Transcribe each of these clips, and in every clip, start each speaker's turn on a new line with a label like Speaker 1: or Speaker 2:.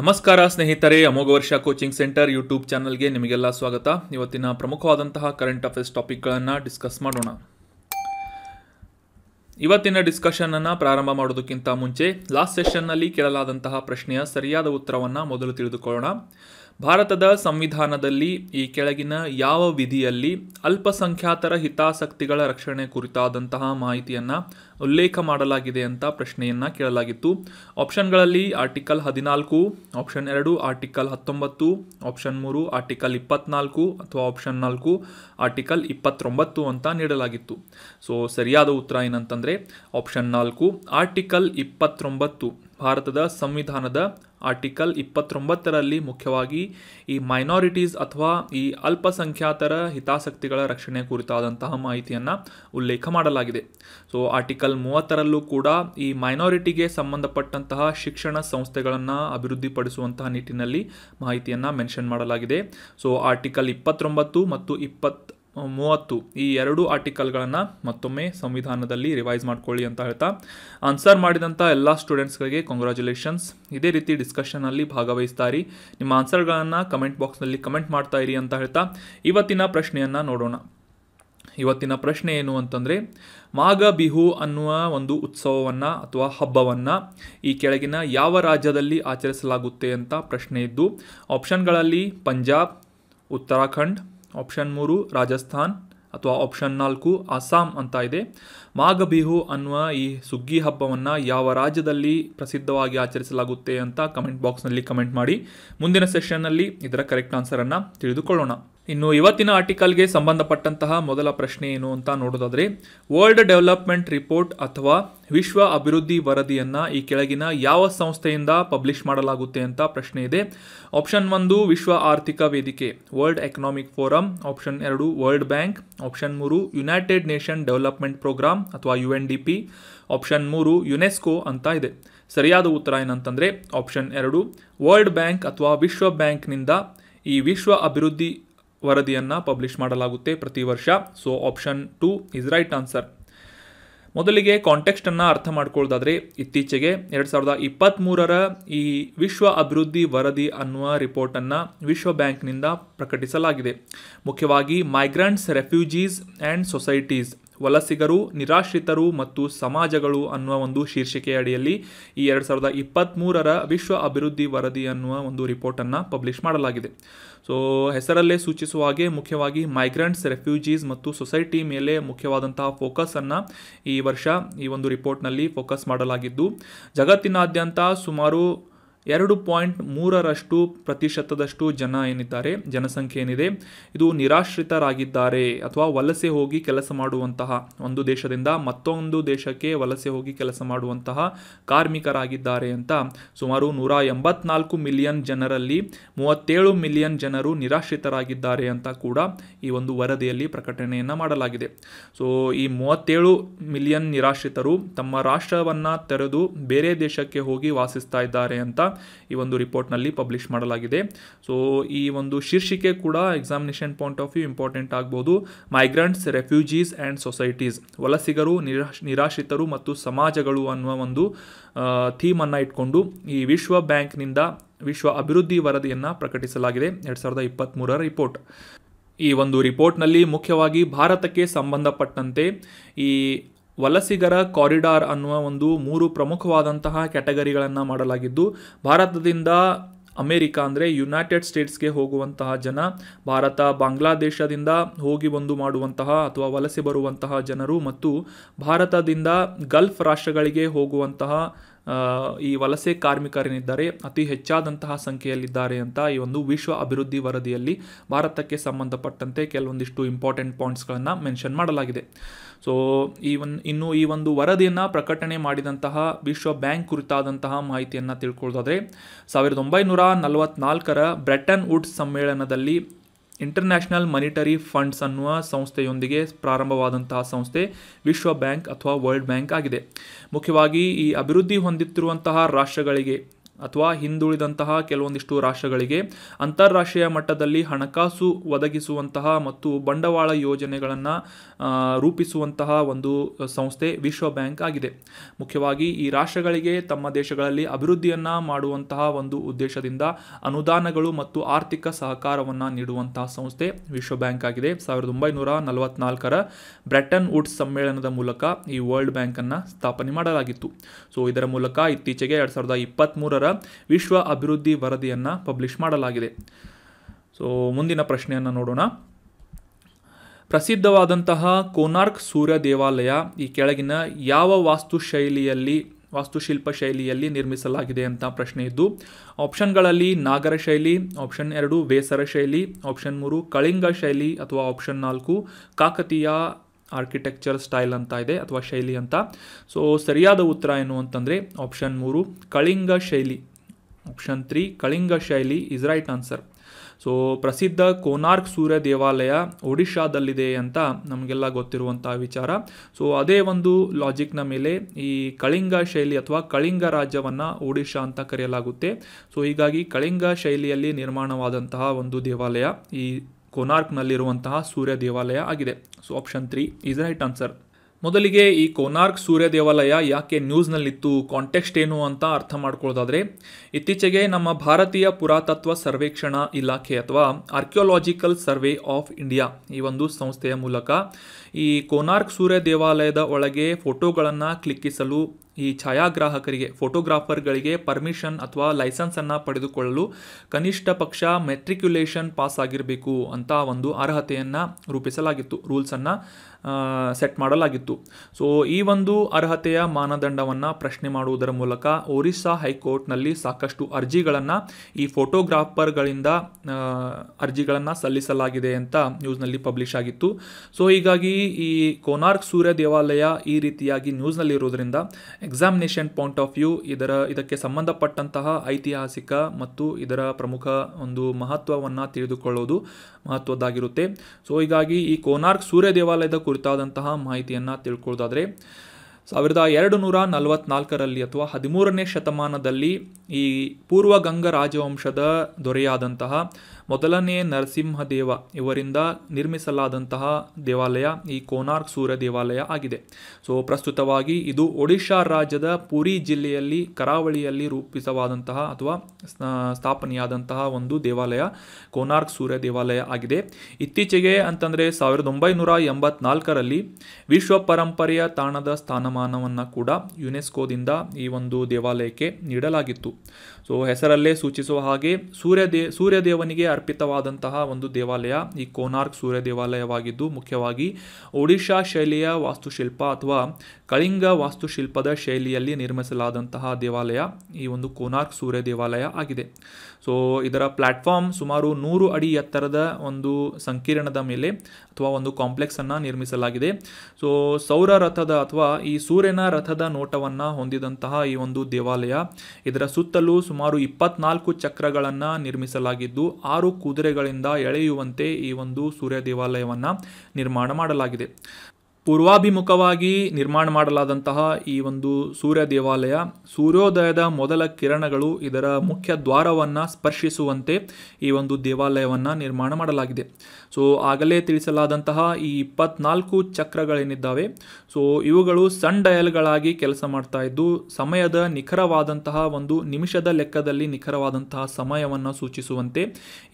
Speaker 1: ನಮಸ್ಕಾರ ಸ್ನೇಹಿತರೆ ಅಮೋಘ ವರ್ಷ ಕೋಚಿಂಗ್ ಸೆಂಟರ್ ಯೂಟ್ಯೂಬ್ ಚಾನಲ್ಗೆ ನಿಮಗೆಲ್ಲ ಸ್ವಾಗತ ಇವತ್ತಿನ ಪ್ರಮುಖವಾದಂತಹ ಕರೆಂಟ್ ಅಫೇರ್ಸ್ ಟಾಪಿಕ್ಗಳನ್ನು ಡಿಸ್ಕಸ್ ಮಾಡೋಣ ಇವತ್ತಿನ ಅನ್ನ ಪ್ರಾರಂಭ ಮಾಡೋದಕ್ಕಿಂತ ಮುಂಚೆ ಲಾಸ್ಟ್ ಸೆಷನ್ನಲ್ಲಿ ಕೇಳಲಾದಂತಹ ಪ್ರಶ್ನೆಯ ಸರಿಯಾದ ಉತ್ತರವನ್ನು ಮೊದಲು ತಿಳಿದುಕೊಳ್ಳೋಣ ಭಾರತದ ಸಂವಿಧಾನದಲ್ಲಿ ಈ ಕೆಳಗಿನ ಯಾವ ವಿಧಿಯಲ್ಲಿ ಅಲ್ಪಸಂಖ್ಯಾತರ ಹಿತಾಸಕ್ತಿಗಳ ರಕ್ಷಣೆ ಕುರಿತಾದಂತಹ ಮಾಹಿತಿಯನ್ನು ಉಲ್ಲೇಖ ಮಾಡಲಾಗಿದೆ ಅಂತ ಪ್ರಶ್ನೆಯನ್ನು ಕೇಳಲಾಗಿತ್ತು ಆಪ್ಷನ್ಗಳಲ್ಲಿ ಆರ್ಟಿಕಲ್ ಹದಿನಾಲ್ಕು ಆಪ್ಷನ್ ಎರಡು ಆರ್ಟಿಕಲ್ ಹತ್ತೊಂಬತ್ತು ಆಪ್ಷನ್ ಮೂರು ಆರ್ಟಿಕಲ್ ಇಪ್ಪತ್ನಾಲ್ಕು ಅಥವಾ ಆಪ್ಷನ್ ನಾಲ್ಕು ಆರ್ಟಿಕಲ್ ಇಪ್ಪತ್ತೊಂಬತ್ತು ಅಂತ ನೀಡಲಾಗಿತ್ತು ಸೊ ಸರಿಯಾದ ಉತ್ತರ ಏನಂತಂದರೆ ಆಪ್ಷನ್ ನಾಲ್ಕು ಆರ್ಟಿಕಲ್ ಇಪ್ಪತ್ತೊಂಬತ್ತು ಭಾರತದ ಸಂವಿಧಾನದ ಆರ್ಟಿಕಲ್ ಇಪ್ಪತ್ತೊಂಬತ್ತರಲ್ಲಿ ಮುಖ್ಯವಾಗಿ ಈ ಮೈನಾರಿಟೀಸ್ ಅಥವಾ ಈ ಅಲ್ಪಸಂಖ್ಯಾತರ ಹಿತಾಸಕ್ತಿಗಳ ರಕ್ಷಣೆ ಕುರಿತಾದಂತಹ ಮಾಹಿತಿಯನ್ನು ಉಲ್ಲೇಖ ಮಾಡಲಾಗಿದೆ ಸೊ ಆರ್ಟಿಕಲ್ ಮೂವತ್ತರಲ್ಲೂ ಕೂಡ ಈ ಮೈನಾರಿಟಿಗೆ ಸಂಬಂಧಪಟ್ಟಂತಹ ಶಿಕ್ಷಣ ಸಂಸ್ಥೆಗಳನ್ನು ಅಭಿವೃದ್ಧಿಪಡಿಸುವಂತಹ ನಿಟ್ಟಿನಲ್ಲಿ ಮಾಹಿತಿಯನ್ನು ಮೆನ್ಷನ್ ಮಾಡಲಾಗಿದೆ ಸೊ ಆರ್ಟಿಕಲ್ ಇಪ್ಪತ್ತೊಂಬತ್ತು ಮತ್ತು ಇಪ್ಪತ್ತು ಮೂವತ್ತು ಈ ಎರಡು ಆರ್ಟಿಕಲ್ಗಳನ್ನು ಮತ್ತೊಮ್ಮೆ ಸಂವಿಧಾನದಲ್ಲಿ ರಿವೈಸ್ ಮಾಡ್ಕೊಳ್ಳಿ ಅಂತ ಹೇಳ್ತಾ ಆನ್ಸರ್ ಮಾಡಿದಂಥ ಎಲ್ಲ ಸ್ಟೂಡೆಂಟ್ಸ್ಗಳಿಗೆ ಕಂಗ್ರ್ಯಾಚುಲೇಷನ್ಸ್ ಇದೇ ರೀತಿ ಡಿಸ್ಕಷನಲ್ಲಿ ಭಾಗವಹಿಸ್ತಾ ನಿಮ್ಮ ಆನ್ಸರ್ಗಳನ್ನು ಕಮೆಂಟ್ ಬಾಕ್ಸ್ನಲ್ಲಿ ಕಮೆಂಟ್ ಮಾಡ್ತಾ ಇರಿ ಅಂತ ಹೇಳ್ತಾ ಇವತ್ತಿನ ಪ್ರಶ್ನೆಯನ್ನು ನೋಡೋಣ ಇವತ್ತಿನ ಪ್ರಶ್ನೆ ಏನು ಅಂತಂದರೆ ಮಾಘ ಬಿಹು ಅನ್ನುವ ಒಂದು ಉತ್ಸವವನ್ನು ಅಥವಾ ಹಬ್ಬವನ್ನು ಈ ಕೆಳಗಿನ ಯಾವ ರಾಜ್ಯದಲ್ಲಿ ಆಚರಿಸಲಾಗುತ್ತೆ ಅಂತ ಪ್ರಶ್ನೆ ಇದ್ದು ಆಪ್ಷನ್ಗಳಲ್ಲಿ ಪಂಜಾಬ್ ಉತ್ತರಾಖಂಡ್ ಆಪ್ಷನ್ ಮೂರು ರಾಜಸ್ಥಾನ್ ಅಥವಾ ಆಪ್ಷನ್ ನಾಲ್ಕು ಅಸ್ಸಾಂ ಅಂತ ಇದೆ ಮಾಘ ಬಿಹು ಅನ್ನುವ ಈ ಸುಗ್ಗಿ ಹಬ್ಬವನ್ನು ಯಾವ ರಾಜ್ಯದಲ್ಲಿ ಪ್ರಸಿದ್ಧವಾಗಿ ಆಚರಿಸಲಾಗುತ್ತೆ ಅಂತ ಕಮೆಂಟ್ ಬಾಕ್ಸ್ನಲ್ಲಿ ಕಮೆಂಟ್ ಮಾಡಿ ಮುಂದಿನ ಸೆಷನ್ನಲ್ಲಿ ಇದರ ಕರೆಕ್ಟ್ ಆನ್ಸರನ್ನು ತಿಳಿದುಕೊಳ್ಳೋಣ ಇನ್ನು ಇವತ್ತಿನ ಆರ್ಟಿಕಲ್ಗೆ ಸಂಬಂಧಪಟ್ಟಂತಹ ಮೊದಲ ಪ್ರಶ್ನೆ ಏನು ಅಂತ ನೋಡೋದಾದರೆ ವರ್ಲ್ಡ್ ಡೆವಲಪ್ಮೆಂಟ್ ರಿಪೋರ್ಟ್ ಅಥವಾ ವಿಶ್ವ ಅಭಿವೃದ್ಧಿ ವರದಿಯನ್ನು ಈ ಕೆಳಗಿನ ಯಾವ ಸಂಸ್ಥೆಯಿಂದ ಪಬ್ಲಿಷ್ ಮಾಡಲಾಗುತ್ತೆ ಅಂತ ಪ್ರಶ್ನೆ ಇದೆ ಆಪ್ಷನ್ ಒಂದು ವಿಶ್ವ ಆರ್ಥಿಕ ವೇದಿಕೆ ವರ್ಲ್ಡ್ ಎಕನಾಮಿಕ್ ಫೋರಂ ಆಪ್ಷನ್ ಎರಡು ವರ್ಲ್ಡ್ ಬ್ಯಾಂಕ್ ಆಪ್ಷನ್ ಮೂರು ಯುನೈಟೆಡ್ ನೇಷನ್ ಡೆವಲಪ್ಮೆಂಟ್ ಪ್ರೋಗ್ರಾಮ್ ಅಥವಾ U N D P option ಮೂರು ಯುನೆಸ್ಕೋ ಅಂತ ಇದೆ ಸರಿಯಾದ ಉತ್ತರ ಏನಂತಂದರೆ ಆಪ್ಷನ್ ಎರಡು ವರ್ಲ್ಡ್ ಬ್ಯಾಂಕ್ ಅಥವಾ ವಿಶ್ವ ಬ್ಯಾಂಕ್ನಿಂದ ಈ ವಿಶ್ವ ಅಭಿವೃದ್ಧಿ ವರದಿಯನ್ನು ಪಬ್ಲಿಷ್ ಮಾಡಲಾಗುತ್ತೆ ಪ್ರತಿ ವರ್ಷ so option two is right answer ಮೊದಲಿಗೆ ಕಾಂಟೆಕ್ಸ್ಟನ್ನು ಅರ್ಥ ಮಾಡ್ಕೊಳ್ಳೋದಾದರೆ ಇತ್ತೀಚೆಗೆ ಎರಡು ಸಾವಿರದ ಇಪ್ಪತ್ತ್ಮೂರರ ಈ ವಿಶ್ವ ಅಭಿವೃದ್ಧಿ ವರದಿ ಅನ್ನುವ ರಿಪೋರ್ಟನ್ನು ವಿಶ್ವ ಬ್ಯಾಂಕ್ನಿಂದ ಪ್ರಕಟಿಸಲಾಗಿದೆ ಮುಖ್ಯವಾಗಿ ಮೈಗ್ರೆಂಟ್ಸ್ ರೆಫ್ಯೂಜೀಸ್ ಆ್ಯಂಡ್ ಸೊಸೈಟೀಸ್ ವಲಸಿಗರು ನಿರಾಶ್ರಿತರು ಮತ್ತು ಸಮಾಜಗಳು ಅನ್ನುವ ಒಂದು ಶೀರ್ಷಿಕೆಯ ಅಡಿಯಲ್ಲಿ ಈ ಎರಡು ಸಾವಿರದ ಇಪ್ಪತ್ತ್ಮೂರರ ವಿಶ್ವ ಅಭಿವೃದ್ಧಿ ವರದಿ ಅನ್ನುವ ಒಂದು ರಿಪೋರ್ಟನ್ನು ಪಬ್ಲಿಷ್ ಮಾಡಲಾಗಿದೆ ಸೊ ಹೆಸರಲ್ಲೇ ಸೂಚಿಸುವ ಹಾಗೆ ಮುಖ್ಯವಾಗಿ ಮೈಗ್ರೆಂಟ್ಸ್ ರೆಫ್ಯೂಜೀಸ್ ಮತ್ತು ಸೊಸೈಟಿ ಮೇಲೆ ಮುಖ್ಯವಾದಂತಹ ಫೋಕಸನ್ನು ಈ ವರ್ಷ ಈ ಒಂದು ರಿಪೋರ್ಟ್ನಲ್ಲಿ ಫೋಕಸ್ ಮಾಡಲಾಗಿದ್ದು ಜಗತ್ತಿನಾದ್ಯಂತ ಸುಮಾರು ಎರಡು ಪಾಯಿಂಟ್ ಮೂರರಷ್ಟು ಪ್ರತಿಶತದಷ್ಟು ಜನ ಏನಿದ್ದಾರೆ ಜನಸಂಖ್ಯೆ ಏನಿದೆ ಇದು ನಿರಾಶ್ರಿತರಾಗಿದ್ದಾರೆ ಅಥವಾ ವಲಸೆ ಹೋಗಿ ಕೆಲಸ ಮಾಡುವಂತಹ ಒಂದು ದೇಶದಿಂದ ಮತ್ತೊಂದು ದೇಶಕ್ಕೆ ವಲಸೆ ಹೋಗಿ ಕೆಲಸ ಮಾಡುವಂತಹ ಕಾರ್ಮಿಕರಾಗಿದ್ದಾರೆ ಅಂತ ಸುಮಾರು ನೂರ ಎಂಬತ್ನಾಲ್ಕು ಮಿಲಿಯನ್ ಜನರಲ್ಲಿ ಮೂವತ್ತೇಳು ಮಿಲಿಯನ್ ಜನರು ನಿರಾಶ್ರಿತರಾಗಿದ್ದಾರೆ ಅಂತ ಕೂಡ ಈ ಒಂದು ವರದಿಯಲ್ಲಿ ಪ್ರಕಟಣೆಯನ್ನು ಮಾಡಲಾಗಿದೆ ಸೊ ಈ ಮೂವತ್ತೇಳು ಮಿಲಿಯನ್ ನಿರಾಶ್ರಿತರು ತಮ್ಮ ರಾಷ್ಟ್ರವನ್ನು ತೆರೆದು ಬೇರೆ ದೇಶಕ್ಕೆ ಹೋಗಿ ವಾಸಿಸ್ತಾ ಇದ್ದಾರೆ ಅಂತ ಈ ಒಂದು ರಿಪೋರ್ಟ್ನಲ್ಲಿ ಪಬ್ಲಿಷ್ ಮಾಡಲಾಗಿದೆ ಸೊ ಈ ಒಂದು ಶೀರ್ಷಿಕೆ ಕೂಡ examination point of view important ಆಗ್ಬೋದು ಮೈಗ್ರೆಂಟ್ಸ್ ರೆಫ್ಯೂಜೀಸ್ ಆ್ಯಂಡ್ ಸೊಸೈಟೀಸ್ ವಲಸಿಗರು ನಿರಾಶ್ ನಿರಾಶ್ರಿತರು ಮತ್ತು ಸಮಾಜಗಳು ಅನ್ನುವ ಒಂದು ಥೀಮನ್ನು ಇಟ್ಕೊಂಡು ಈ ವಿಶ್ವ ಬ್ಯಾಂಕ್ನಿಂದ ವಿಶ್ವ ಅಭಿವೃದ್ಧಿ ವರದಿಯನ್ನು ಪ್ರಕಟಿಸಲಾಗಿದೆ ಎರಡು ಸಾವಿರದ ಇಪ್ಪತ್ತ್ಮೂರರ ರಿಪೋರ್ಟ್ ಈ ಒಂದು ರಿಪೋರ್ಟ್ನಲ್ಲಿ ಮುಖ್ಯವಾಗಿ ಭಾರತಕ್ಕೆ ಸಂಬಂಧಪಟ್ಟಂತೆ ಈ ವಲಸಿಗರ ಕಾರಿಡಾರ್ ಅನ್ನುವ ಒಂದು ಮೂರು ಪ್ರಮುಖವಾದಂತಹ ಕ್ಯಾಟಗರಿಗಳನ್ನು ಮಾಡಲಾಗಿದ್ದು ಭಾರತದಿಂದ ಅಮೇರಿಕಾ ಅಂದರೆ ಯುನೈಟೆಡ್ ಸ್ಟೇಟ್ಸ್ಗೆ ಹೋಗುವಂತಹ ಜನ ಭಾರತ ಬಾಂಗ್ಲಾದೇಶದಿಂದ ಹೋಗಿ ಬಂದು ಮಾಡುವಂತಹ ಅಥವಾ ವಲಸೆ ಬರುವಂತಹ ಜನರು ಮತ್ತು ಭಾರತದಿಂದ ಗಲ್ಫ್ ರಾಷ್ಟ್ರಗಳಿಗೆ ಹೋಗುವಂತಹ ಈ ವಲಸೆ ಕಾರ್ಮಿಕರೇನಿದ್ದಾರೆ ಅತಿ ಹೆಚ್ಚಾದಂತಹ ಸಂಖ್ಯೆಯಲ್ಲಿದ್ದಾರೆ ಅಂತ ಈ ಒಂದು ವಿಶ್ವ ಅಭಿವೃದ್ಧಿ ವರದಿಯಲ್ಲಿ ಭಾರತಕ್ಕೆ ಸಂಬಂಧಪಟ್ಟಂತೆ ಕೆಲವೊಂದಿಷ್ಟು ಇಂಪಾರ್ಟೆಂಟ್ ಪಾಯಿಂಟ್ಸ್ಗಳನ್ನು ಮೆನ್ಷನ್ ಮಾಡಲಾಗಿದೆ ಸೊ ಈ ಒನ್ ಇನ್ನು ಈ ಒಂದು ವರದಿಯನ್ನು ಪ್ರಕಟಣೆ ಮಾಡಿದಂತಹ ವಿಶ್ವ ಬ್ಯಾಂಕ್ ಕುರಿತಾದಂತಹ ಮಾಹಿತಿಯನ್ನು ತಿಳ್ಕೊಳ್ಳೋದಾದರೆ ಸಾವಿರದ ಒಂಬೈನೂರ ನಲವತ್ನಾಲ್ಕರ ಬ್ರೆಟನ್ ವುಡ್ಸ್ ಸಮ್ಮೇಳನದಲ್ಲಿ ಇಂಟರ್ನ್ಯಾಷನಲ್ ಮನಿಟರಿ ಫಂಡ್ಸ್ ಅನ್ನುವ ಸಂಸ್ಥೆಯೊಂದಿಗೆ ಪ್ರಾರಂಭವಾದಂತಹ ಸಂಸ್ಥೆ ವಿಶ್ವ ಬ್ಯಾಂಕ್ ಅಥವಾ ವರ್ಲ್ಡ್ ಬ್ಯಾಂಕ್ ಆಗಿದೆ ಮುಖ್ಯವಾಗಿ ಈ ಅಭಿವೃದ್ಧಿ ಹೊಂದುತ್ತಿರುವಂತಹ ರಾಷ್ಟ್ರಗಳಿಗೆ ಅಥವಾ ಹಿಂದುಳಿದಂತಹ ಕೆಲವೊಂದಿಷ್ಟು ರಾಷ್ಟ್ರಗಳಿಗೆ ಅಂತಾರಾಷ್ಟ್ರೀಯ ಮಟ್ಟದಲ್ಲಿ ಹಣಕಾಸು ಒದಗಿಸುವಂತಹ ಮತ್ತು ಬಂಡವಾಳ ಯೋಜನೆಗಳನ್ನು ರೂಪಿಸುವಂತಹ ಒಂದು ಸಂಸ್ಥೆ ವಿಶ್ವ ಬ್ಯಾಂಕ್ ಆಗಿದೆ ಮುಖ್ಯವಾಗಿ ಈ ರಾಷ್ಟ್ರಗಳಿಗೆ ತಮ್ಮ ದೇಶಗಳಲ್ಲಿ ಅಭಿವೃದ್ಧಿಯನ್ನು ಮಾಡುವಂತಹ ಒಂದು ಉದ್ದೇಶದಿಂದ ಅನುದಾನಗಳು ಮತ್ತು ಆರ್ಥಿಕ ಸಹಕಾರವನ್ನು ನೀಡುವಂತಹ ಸಂಸ್ಥೆ ವಿಶ್ವ ಬ್ಯಾಂಕ್ ಆಗಿದೆ ಸಾವಿರದ ಒಂಬೈನೂರ ನಲವತ್ನಾಲ್ಕರ ಬ್ರೆಟನ್ ವುಡ್ಸ್ ಸಮ್ಮೇಳನದ ಮೂಲಕ ಈ ವರ್ಲ್ಡ್ ಬ್ಯಾಂಕನ್ನು ಸ್ಥಾಪನೆ ಮಾಡಲಾಗಿತ್ತು ಸೊ ಇದರ ಮೂಲಕ ಇತ್ತೀಚೆಗೆ ಎರಡು ಸಾವಿರದ ಇಪ್ಪತ್ತ್ಮೂರರ ವಿಶ್ವ ಅಭಿವೃದ್ಧಿ ವರದಿಯನ್ನು ಪಬ್ಲಿಷ್ ಮಾಡಲಾಗಿದೆ ಸೊ ಮುಂದಿನ ಪ್ರಶ್ನೆಯನ್ನು ನೋಡೋಣ ಪ್ರಸಿದ್ಧವಾದಂತಹ ಕೋನಾರ್ಕ್ ಸೂರ್ಯ ದೇವಾಲಯ ಈ ಕೆಳಗಿನ ಯಾವ ವಾಸ್ತುಶೈಲಿಯಲ್ಲಿ ವಾಸ್ತುಶಿಲ್ಪ ಶೈಲಿಯಲ್ಲಿ ನಿರ್ಮಿಸಲಾಗಿದೆ ಅಂತ ಪ್ರಶ್ನೆ ಇದ್ದು ಆಪ್ಷನ್ಗಳಲ್ಲಿ ನಾಗರ ಶೈಲಿ ಆಪ್ಷನ್ ಎರಡು ಬೇಸರ ಶೈಲಿ ಆಪ್ಷನ್ ಮೂರು ಕಳಿಂಗ ಶೈಲಿ ಅಥವಾ ಆಪ್ಷನ್ ನಾಲ್ಕು ಕಾಕತೀಯ ಆರ್ಕಿಟೆಕ್ಚರ್ ಸ್ಟೈಲ್ ಅಂತ ಇದೆ ಅಥವಾ ಶೈಲಿ ಅಂತ ಸೊ ಸರಿಯಾದ ಉತ್ತರ ಏನು ಅಂತಂದರೆ ಆಪ್ಷನ್ ಮೂರು ಕಳಿಂಗ ಶೈಲಿ ಆಪ್ಷನ್ ತ್ರೀ ಕಳಿಂಗ ಶೈಲಿ ಇಸ್ ರೈಟ್ ಆನ್ಸರ್ ಸೊ ಪ್ರಸಿದ್ಧ ಕೋನಾರ್ಕ್ ಸೂರ್ಯ ದೇವಾಲಯ ಒಡಿಶಾದಲ್ಲಿದೆ ಅಂತ ನಮಗೆಲ್ಲ ಗೊತ್ತಿರುವಂಥ ವಿಚಾರ ಸೊ ಅದೇ ಒಂದು ಲಾಜಿಕ್ನ ಮೇಲೆ ಈ ಕಳಿಂಗ ಶೈಲಿ ಅಥವಾ ಕಳಿಂಗ ರಾಜ್ಯವನ್ನು ಒಡಿಶಾ ಅಂತ ಕರೆಯಲಾಗುತ್ತೆ ಸೊ ಹೀಗಾಗಿ ಕಳಿಂಗ ಶೈಲಿಯಲ್ಲಿ ನಿರ್ಮಾಣವಾದಂತಹ ಒಂದು ದೇವಾಲಯ ಈ ಕೋನಾರ್ಕ್ನಲ್ಲಿರುವಂತಹ ಸೂರ್ಯ ದೇವಾಲಯ ಆಗಿದೆ so option three is right answer ಮೊದಲಿಗೆ ಈ ಕೋನಾರ್ಕ್ ಸೂರ್ಯ ದೇವಾಲಯ ಯಾಕೆ ನ್ಯೂಸ್ನಲ್ಲಿತ್ತು ಕಾಂಟೆಕ್ಸ್ಟ್ ಏನು ಅಂತ ಅರ್ಥ ಮಾಡ್ಕೊಳ್ಳೋದಾದರೆ ಇತ್ತೀಚೆಗೆ ನಮ್ಮ ಭಾರತೀಯ ಪುರಾತತ್ವ ಸರ್ವೇಕ್ಷಣಾ ಇಲಾಖೆ ಅಥವಾ ಆರ್ಕಿಯೋಲಾಜಿಕಲ್ ಸರ್ವೆ ಆಫ್ ಇಂಡಿಯಾ ಈ ಒಂದು ಸಂಸ್ಥೆಯ ಮೂಲಕ ಈ ಕೋನಾರ್ಕ್ ಸೂರ್ಯ ದೇವಾಲಯದ ಒಳಗೆ ಫೋಟೋಗಳನ್ನು ಕ್ಲಿಕ್ಕಿಸಲು ಈ ಛಾಯಾಗ್ರಾಹಕರಿಗೆ ಫೋಟೋಗ್ರಾಫರ್ಗಳಿಗೆ ಪರ್ಮಿಷನ್ ಅಥವಾ ಲೈಸೆನ್ಸನ್ನು ಪಡೆದುಕೊಳ್ಳಲು ಕನಿಷ್ಠ ಪಕ್ಷ ಮೆಟ್ರಿಕ್ಯುಲೇಷನ್ ಪಾಸ್ ಆಗಿರಬೇಕು ಅಂತ ಒಂದು ಅರ್ಹತೆಯನ್ನು ರೂಪಿಸಲಾಗಿತ್ತು ರೂಲ್ಸನ್ನು ಸೆಟ್ ಮಾಡಲಾಗಿತ್ತು ಸೊ ಈ ಒಂದು ಅರ್ಹತೆಯ ಮಾನದಂಡವನ್ನು ಪ್ರಶ್ನೆ ಮಾಡುವುದರ ಮೂಲಕ ಒರಿಸ್ಸಾ ಹೈಕೋರ್ಟ್ನಲ್ಲಿ ಸಾಕಷ್ಟು ಅರ್ಜಿಗಳನ್ನು ಈ ಫೋಟೋಗ್ರಾಫರ್ಗಳಿಂದ ಅರ್ಜಿಗಳನ್ನು ಸಲ್ಲಿಸಲಾಗಿದೆ ಅಂತ ನ್ಯೂಸ್ನಲ್ಲಿ ಪಬ್ಲಿಷ್ ಆಗಿತ್ತು ಸೊ ಹೀಗಾಗಿ ಈ ಕೋನಾರ್ಕ್ ಸೂರ್ಯ ದೇವಾಲಯ ಈ ರೀತಿಯಾಗಿ ನ್ಯೂಸ್ನಲ್ಲಿರೋದರಿಂದ ಎಕ್ಸಾಮಿನೇಷನ್ ಪಾಯಿಂಟ್ ಆಫ್ ವ್ಯೂ ಇದರ ಇದಕ್ಕೆ ಸಂಬಂಧಪಟ್ಟಂತಹ ಐತಿಹಾಸಿಕ ಮತ್ತು ಇದರ ಪ್ರಮುಖ ಒಂದು ಮಹತ್ವವನ್ನು ತಿಳಿದುಕೊಳ್ಳೋದು ಮಹತ್ವದ್ದಾಗಿರುತ್ತೆ ಸೊ ಹೀಗಾಗಿ ಈ ಕೋನಾರ್ಕ್ ಸೂರ್ಯ ದೇವಾಲಯದ ಕುರಿತಾದಂತಹ ಮಾಹಿತಿಯನ್ನು ತಿಳ್ಕೊಳ್ಳೋದಾದರೆ ಸಾವಿರದ ಎರಡು ನೂರ ನಲವತ್ತ್ನಾಲ್ಕರಲ್ಲಿ ಅಥವಾ ಹದಿಮೂರನೇ ಶತಮಾನದಲ್ಲಿ ಈ ಪೂರ್ವ ಗಂಗ ರಾಜವಂಶದ ದೊರೆಯಾದಂತಹ ಮೊದಲನೇ ನರಸಿಂಹದೇವ ಇವರಿಂದ ನಿರ್ಮಿಸಲಾದಂತಹ ದೇವಾಲಯ ಈ ಕೋನಾರ್ಕ್ ಸೂರ್ಯ ದೇವಾಲಯ ಆಗಿದೆ ಸೊ ಪ್ರಸ್ತುತವಾಗಿ ಇದು ಒಡಿಶಾ ರಾಜ್ಯದ ಪುರಿ ಜಿಲ್ಲೆಯಲ್ಲಿ ಕರಾವಳಿಯಲ್ಲಿ ರೂಪಿಸವಾದಂತಹ ಅಥವಾ ಸ್ಥಾಪನೆಯಾದಂತಹ ಒಂದು ದೇವಾಲಯ ಕೋನಾರ್ಕ್ ಸೂರ್ಯ ದೇವಾಲಯ ಆಗಿದೆ ಇತ್ತೀಚೆಗೆ ಅಂತಂದರೆ ಸಾವಿರದ ಒಂಬೈನೂರ ಎಂಬತ್ನಾಲ್ಕರಲ್ಲಿ ವಿಶ್ವ ಪರಂಪರೆಯ ತಾಣದ ಸ್ಥಾನಮಾನವನ್ನು ಕೂಡ ಯುನೆಸ್ಕೋದಿಂದ ಈ ಒಂದು ದೇವಾಲಯಕ್ಕೆ ನೀಡಲಾಗಿತ್ತು ಸೊ ಹೆಸರಲ್ಲೇ ಸೂಚಿಸುವ ಹಾಗೆ ಸೂರ್ಯ ಸೂರ್ಯದೇವನಿಗೆ ಅರ್ಪಿತವಾದಂತಹ ಒಂದು ದೇವಾಲಯ ಈ ಕೋನಾರ್ಕ್ ಸೂರ್ಯ ದೇವಾಲಯವಾಗಿದ್ದು ಮುಖ್ಯವಾಗಿ ಒಡಿಶಾ ಶೈಲಿಯ ವಾಸ್ತುಶಿಲ್ಪ ಅಥವಾ ಕಳಿಂಗ ವಾಸ್ತುಶಿಲ್ಪದ ಶೈಲಿಯಲ್ಲಿ ನಿರ್ಮಿಸಲಾದಂತಹ ದೇವಾಲಯ ಈ ಒಂದು ಕೋನಾರ್ಕ್ ಸೂರ್ಯ ದೇವಾಲಯ ಆಗಿದೆ ಸೊ ಇದರ ಪ್ಲಾಟ್ಫಾರ್ಮ್ ಸುಮಾರು ನೂರು ಅಡಿ ಎತ್ತರದ ಒಂದು ಸಂಕೀರ್ಣದ ಮೇಲೆ ಅಥವಾ ಒಂದು ಕಾಂಪ್ಲೆಕ್ಸನ್ನು ನಿರ್ಮಿಸಲಾಗಿದೆ ಸೊ ಸೌರ ರಥದ ಅಥವಾ ಈ ಸೂರ್ಯನ ರಥದ ನೋಟವನ್ನು ಹೊಂದಿದಂತಹ ಈ ಒಂದು ದೇವಾಲಯ ಇದರ ಸುತ್ತಲೂ ಸುಮಾರು ಇಪ್ಪತ್ನಾಲ್ಕು ಚಕ್ರಗಳನ್ನು ನಿರ್ಮಿಸಲಾಗಿದ್ದು ಆರು ಕುದುರೆಗಳಿಂದ ಎಳೆಯುವಂತೆ ಈ ಒಂದು ಸೂರ್ಯ ದೇವಾಲಯವನ್ನು ನಿರ್ಮಾಣ ಮಾಡಲಾಗಿದೆ ಪೂರ್ವಾಭಿಮುಖವಾಗಿ ನಿರ್ಮಾಣ ಮಾಡಲಾದಂತಹ ಈ ಒಂದು ಸೂರ್ಯ ದೇವಾಲಯ ಸೂರ್ಯೋದಯದ ಮೊದಲ ಕಿರಣಗಳು ಇದರ ಮುಖ್ಯ ದ್ವಾರವನ್ನು ಸ್ಪರ್ಶಿಸುವಂತೆ ಈ ಒಂದು ದೇವಾಲಯವನ್ನು ನಿರ್ಮಾಣ ಮಾಡಲಾಗಿದೆ ಸೊ ಆಗಲೇ ತಿಳಿಸಲಾದಂತಹ ಈ ಇಪ್ಪತ್ನಾಲ್ಕು ಚಕ್ರಗಳೇನಿದ್ದಾವೆ ಸೊ ಇವುಗಳು ಸನ್ ಡಯಲ್ಗಳಾಗಿ ಕೆಲಸ ಮಾಡ್ತಾ ಇದ್ದು ಸಮಯದ ನಿಖರವಾದಂತಹ ಒಂದು ನಿಮಿಷದ ಲೆಕ್ಕದಲ್ಲಿ ನಿಖರವಾದಂತಹ ಸಮಯವನ್ನು ಸೂಚಿಸುವಂತೆ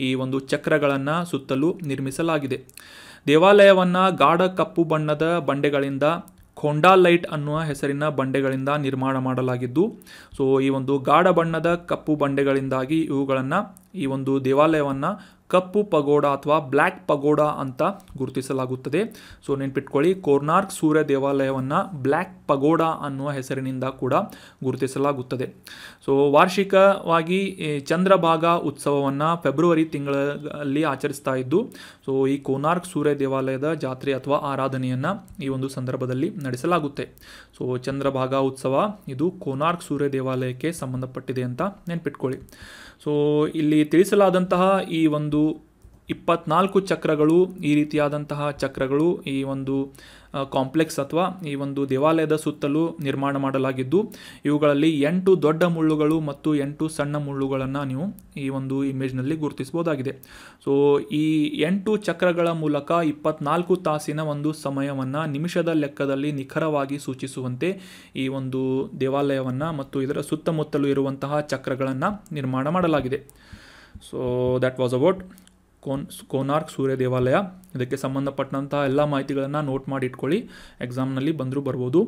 Speaker 1: ಈ ಒಂದು ಚಕ್ರಗಳನ್ನು ಸುತ್ತಲೂ ನಿರ್ಮಿಸಲಾಗಿದೆ ದೇವಾಲಯವನ್ನ ಗಾಢ ಕಪ್ಪು ಬಣ್ಣದ ಬಂಡೆಗಳಿಂದ ಕೊಂಡಾ ಲೈಟ್ ಅನ್ನುವ ಹೆಸರಿನ ಬಂಡೆಗಳಿಂದ ನಿರ್ಮಾಣ ಮಾಡಲಾಗಿದ್ದು ಸೊ ಈ ಒಂದು ಗಾಢ ಬಣ್ಣದ ಕಪ್ಪು ಬಂಡೆಗಳಿಂದಾಗಿ ಇವುಗಳನ್ನು ಈ ಒಂದು ದೇವಾಲಯವನ್ನು ಕಪ್ಪು ಪಗೋಡ ಅಥವಾ ಬ್ಲ್ಯಾಕ್ ಪಗೋಡ ಅಂತ ಗುರುತಿಸಲಾಗುತ್ತದೆ ಸೊ ನೆನ್ಪಿಟ್ಕೊಳ್ಳಿ ಕೋರ್ನಾರ್ಕ್ ಸೂರ್ಯ ದೇವಾಲಯವನ್ನು ಬ್ಲ್ಯಾಕ್ ಪಗೋಡ ಅನ್ನುವ ಹೆಸರಿನಿಂದ ಕೂಡ ಗುರುತಿಸಲಾಗುತ್ತದೆ ಸೊ ವಾರ್ಷಿಕವಾಗಿ ಚಂದ್ರಭಾಗ ಉತ್ಸವವನ್ನು ಫೆಬ್ರವರಿ ತಿಂಗಳಲ್ಲಿ ಆಚರಿಸ್ತಾ ಇದ್ದು ಸೊ ಈ ಕೋನಾರ್ಕ್ ಸೂರ್ಯ ದೇವಾಲಯದ ಜಾತ್ರೆ ಅಥವಾ ಆರಾಧನೆಯನ್ನು ಈ ಒಂದು ಸಂದರ್ಭದಲ್ಲಿ ನಡೆಸಲಾಗುತ್ತೆ ಸೊ ಚಂದ್ರಭಾಗ ಉತ್ಸವ ಇದು ಕೋನಾರ್ಕ್ ಸೂರ್ಯ ದೇವಾಲಯಕ್ಕೆ ಸಂಬಂಧಪಟ್ಟಿದೆ ಅಂತ ನೆನ್ಪಿಟ್ಕೊಳ್ಳಿ ಸೊ ಇಲ್ಲಿ ತಿಳಿಸಲಾದಂತಹ ಈ ಒಂದು ಇಪ್ಪತ್ನಾಲ್ಕು ಚಕ್ರಗಳು ಈ ರೀತಿಯಾದಂತಹ ಚಕ್ರಗಳು ಈ ಒಂದು ಕಾಂಪ್ಲೆಕ್ಸ್ ಅಥವಾ ಈ ಒಂದು ದೇವಾಲಯದ ಸುತ್ತಲೂ ನಿರ್ಮಾಣ ಮಾಡಲಾಗಿದ್ದು ಇವುಗಳಲ್ಲಿ ಎಂಟು ದೊಡ್ಡ ಮುಳ್ಳುಗಳು ಮತ್ತು ಎಂಟು ಸಣ್ಣ ಮುಳ್ಳುಗಳನ್ನು ನೀವು ಈ ಒಂದು ಇಮೇಜ್ನಲ್ಲಿ ಗುರುತಿಸಬಹುದಾಗಿದೆ ಸೊ ಈ ಎಂಟು ಚಕ್ರಗಳ ಮೂಲಕ ಇಪ್ಪತ್ನಾಲ್ಕು ತಾಸಿನ ಒಂದು ಸಮಯವನ್ನು ನಿಮಿಷದ ಲೆಕ್ಕದಲ್ಲಿ ನಿಖರವಾಗಿ ಸೂಚಿಸುವಂತೆ ಈ ಒಂದು ದೇವಾಲಯವನ್ನು ಮತ್ತು ಇದರ ಸುತ್ತಮುತ್ತಲೂ ಇರುವಂತಹ ಚಕ್ರಗಳನ್ನು ನಿರ್ಮಾಣ ಮಾಡಲಾಗಿದೆ so that was about Kon Konark ಸೂರ್ಯ ದೇವಾಲಯ ಇದಕ್ಕೆ ಸಂಬಂಧಪಟ್ಟಂತಹ ಎಲ್ಲ ಮಾಹಿತಿಗಳನ್ನು ನೋಟ್ ಮಾಡಿ ಇಟ್ಕೊಳ್ಳಿ ಎಕ್ಸಾಮ್ನಲ್ಲಿ ಬಂದರೂ ಬರ್ಬೋದು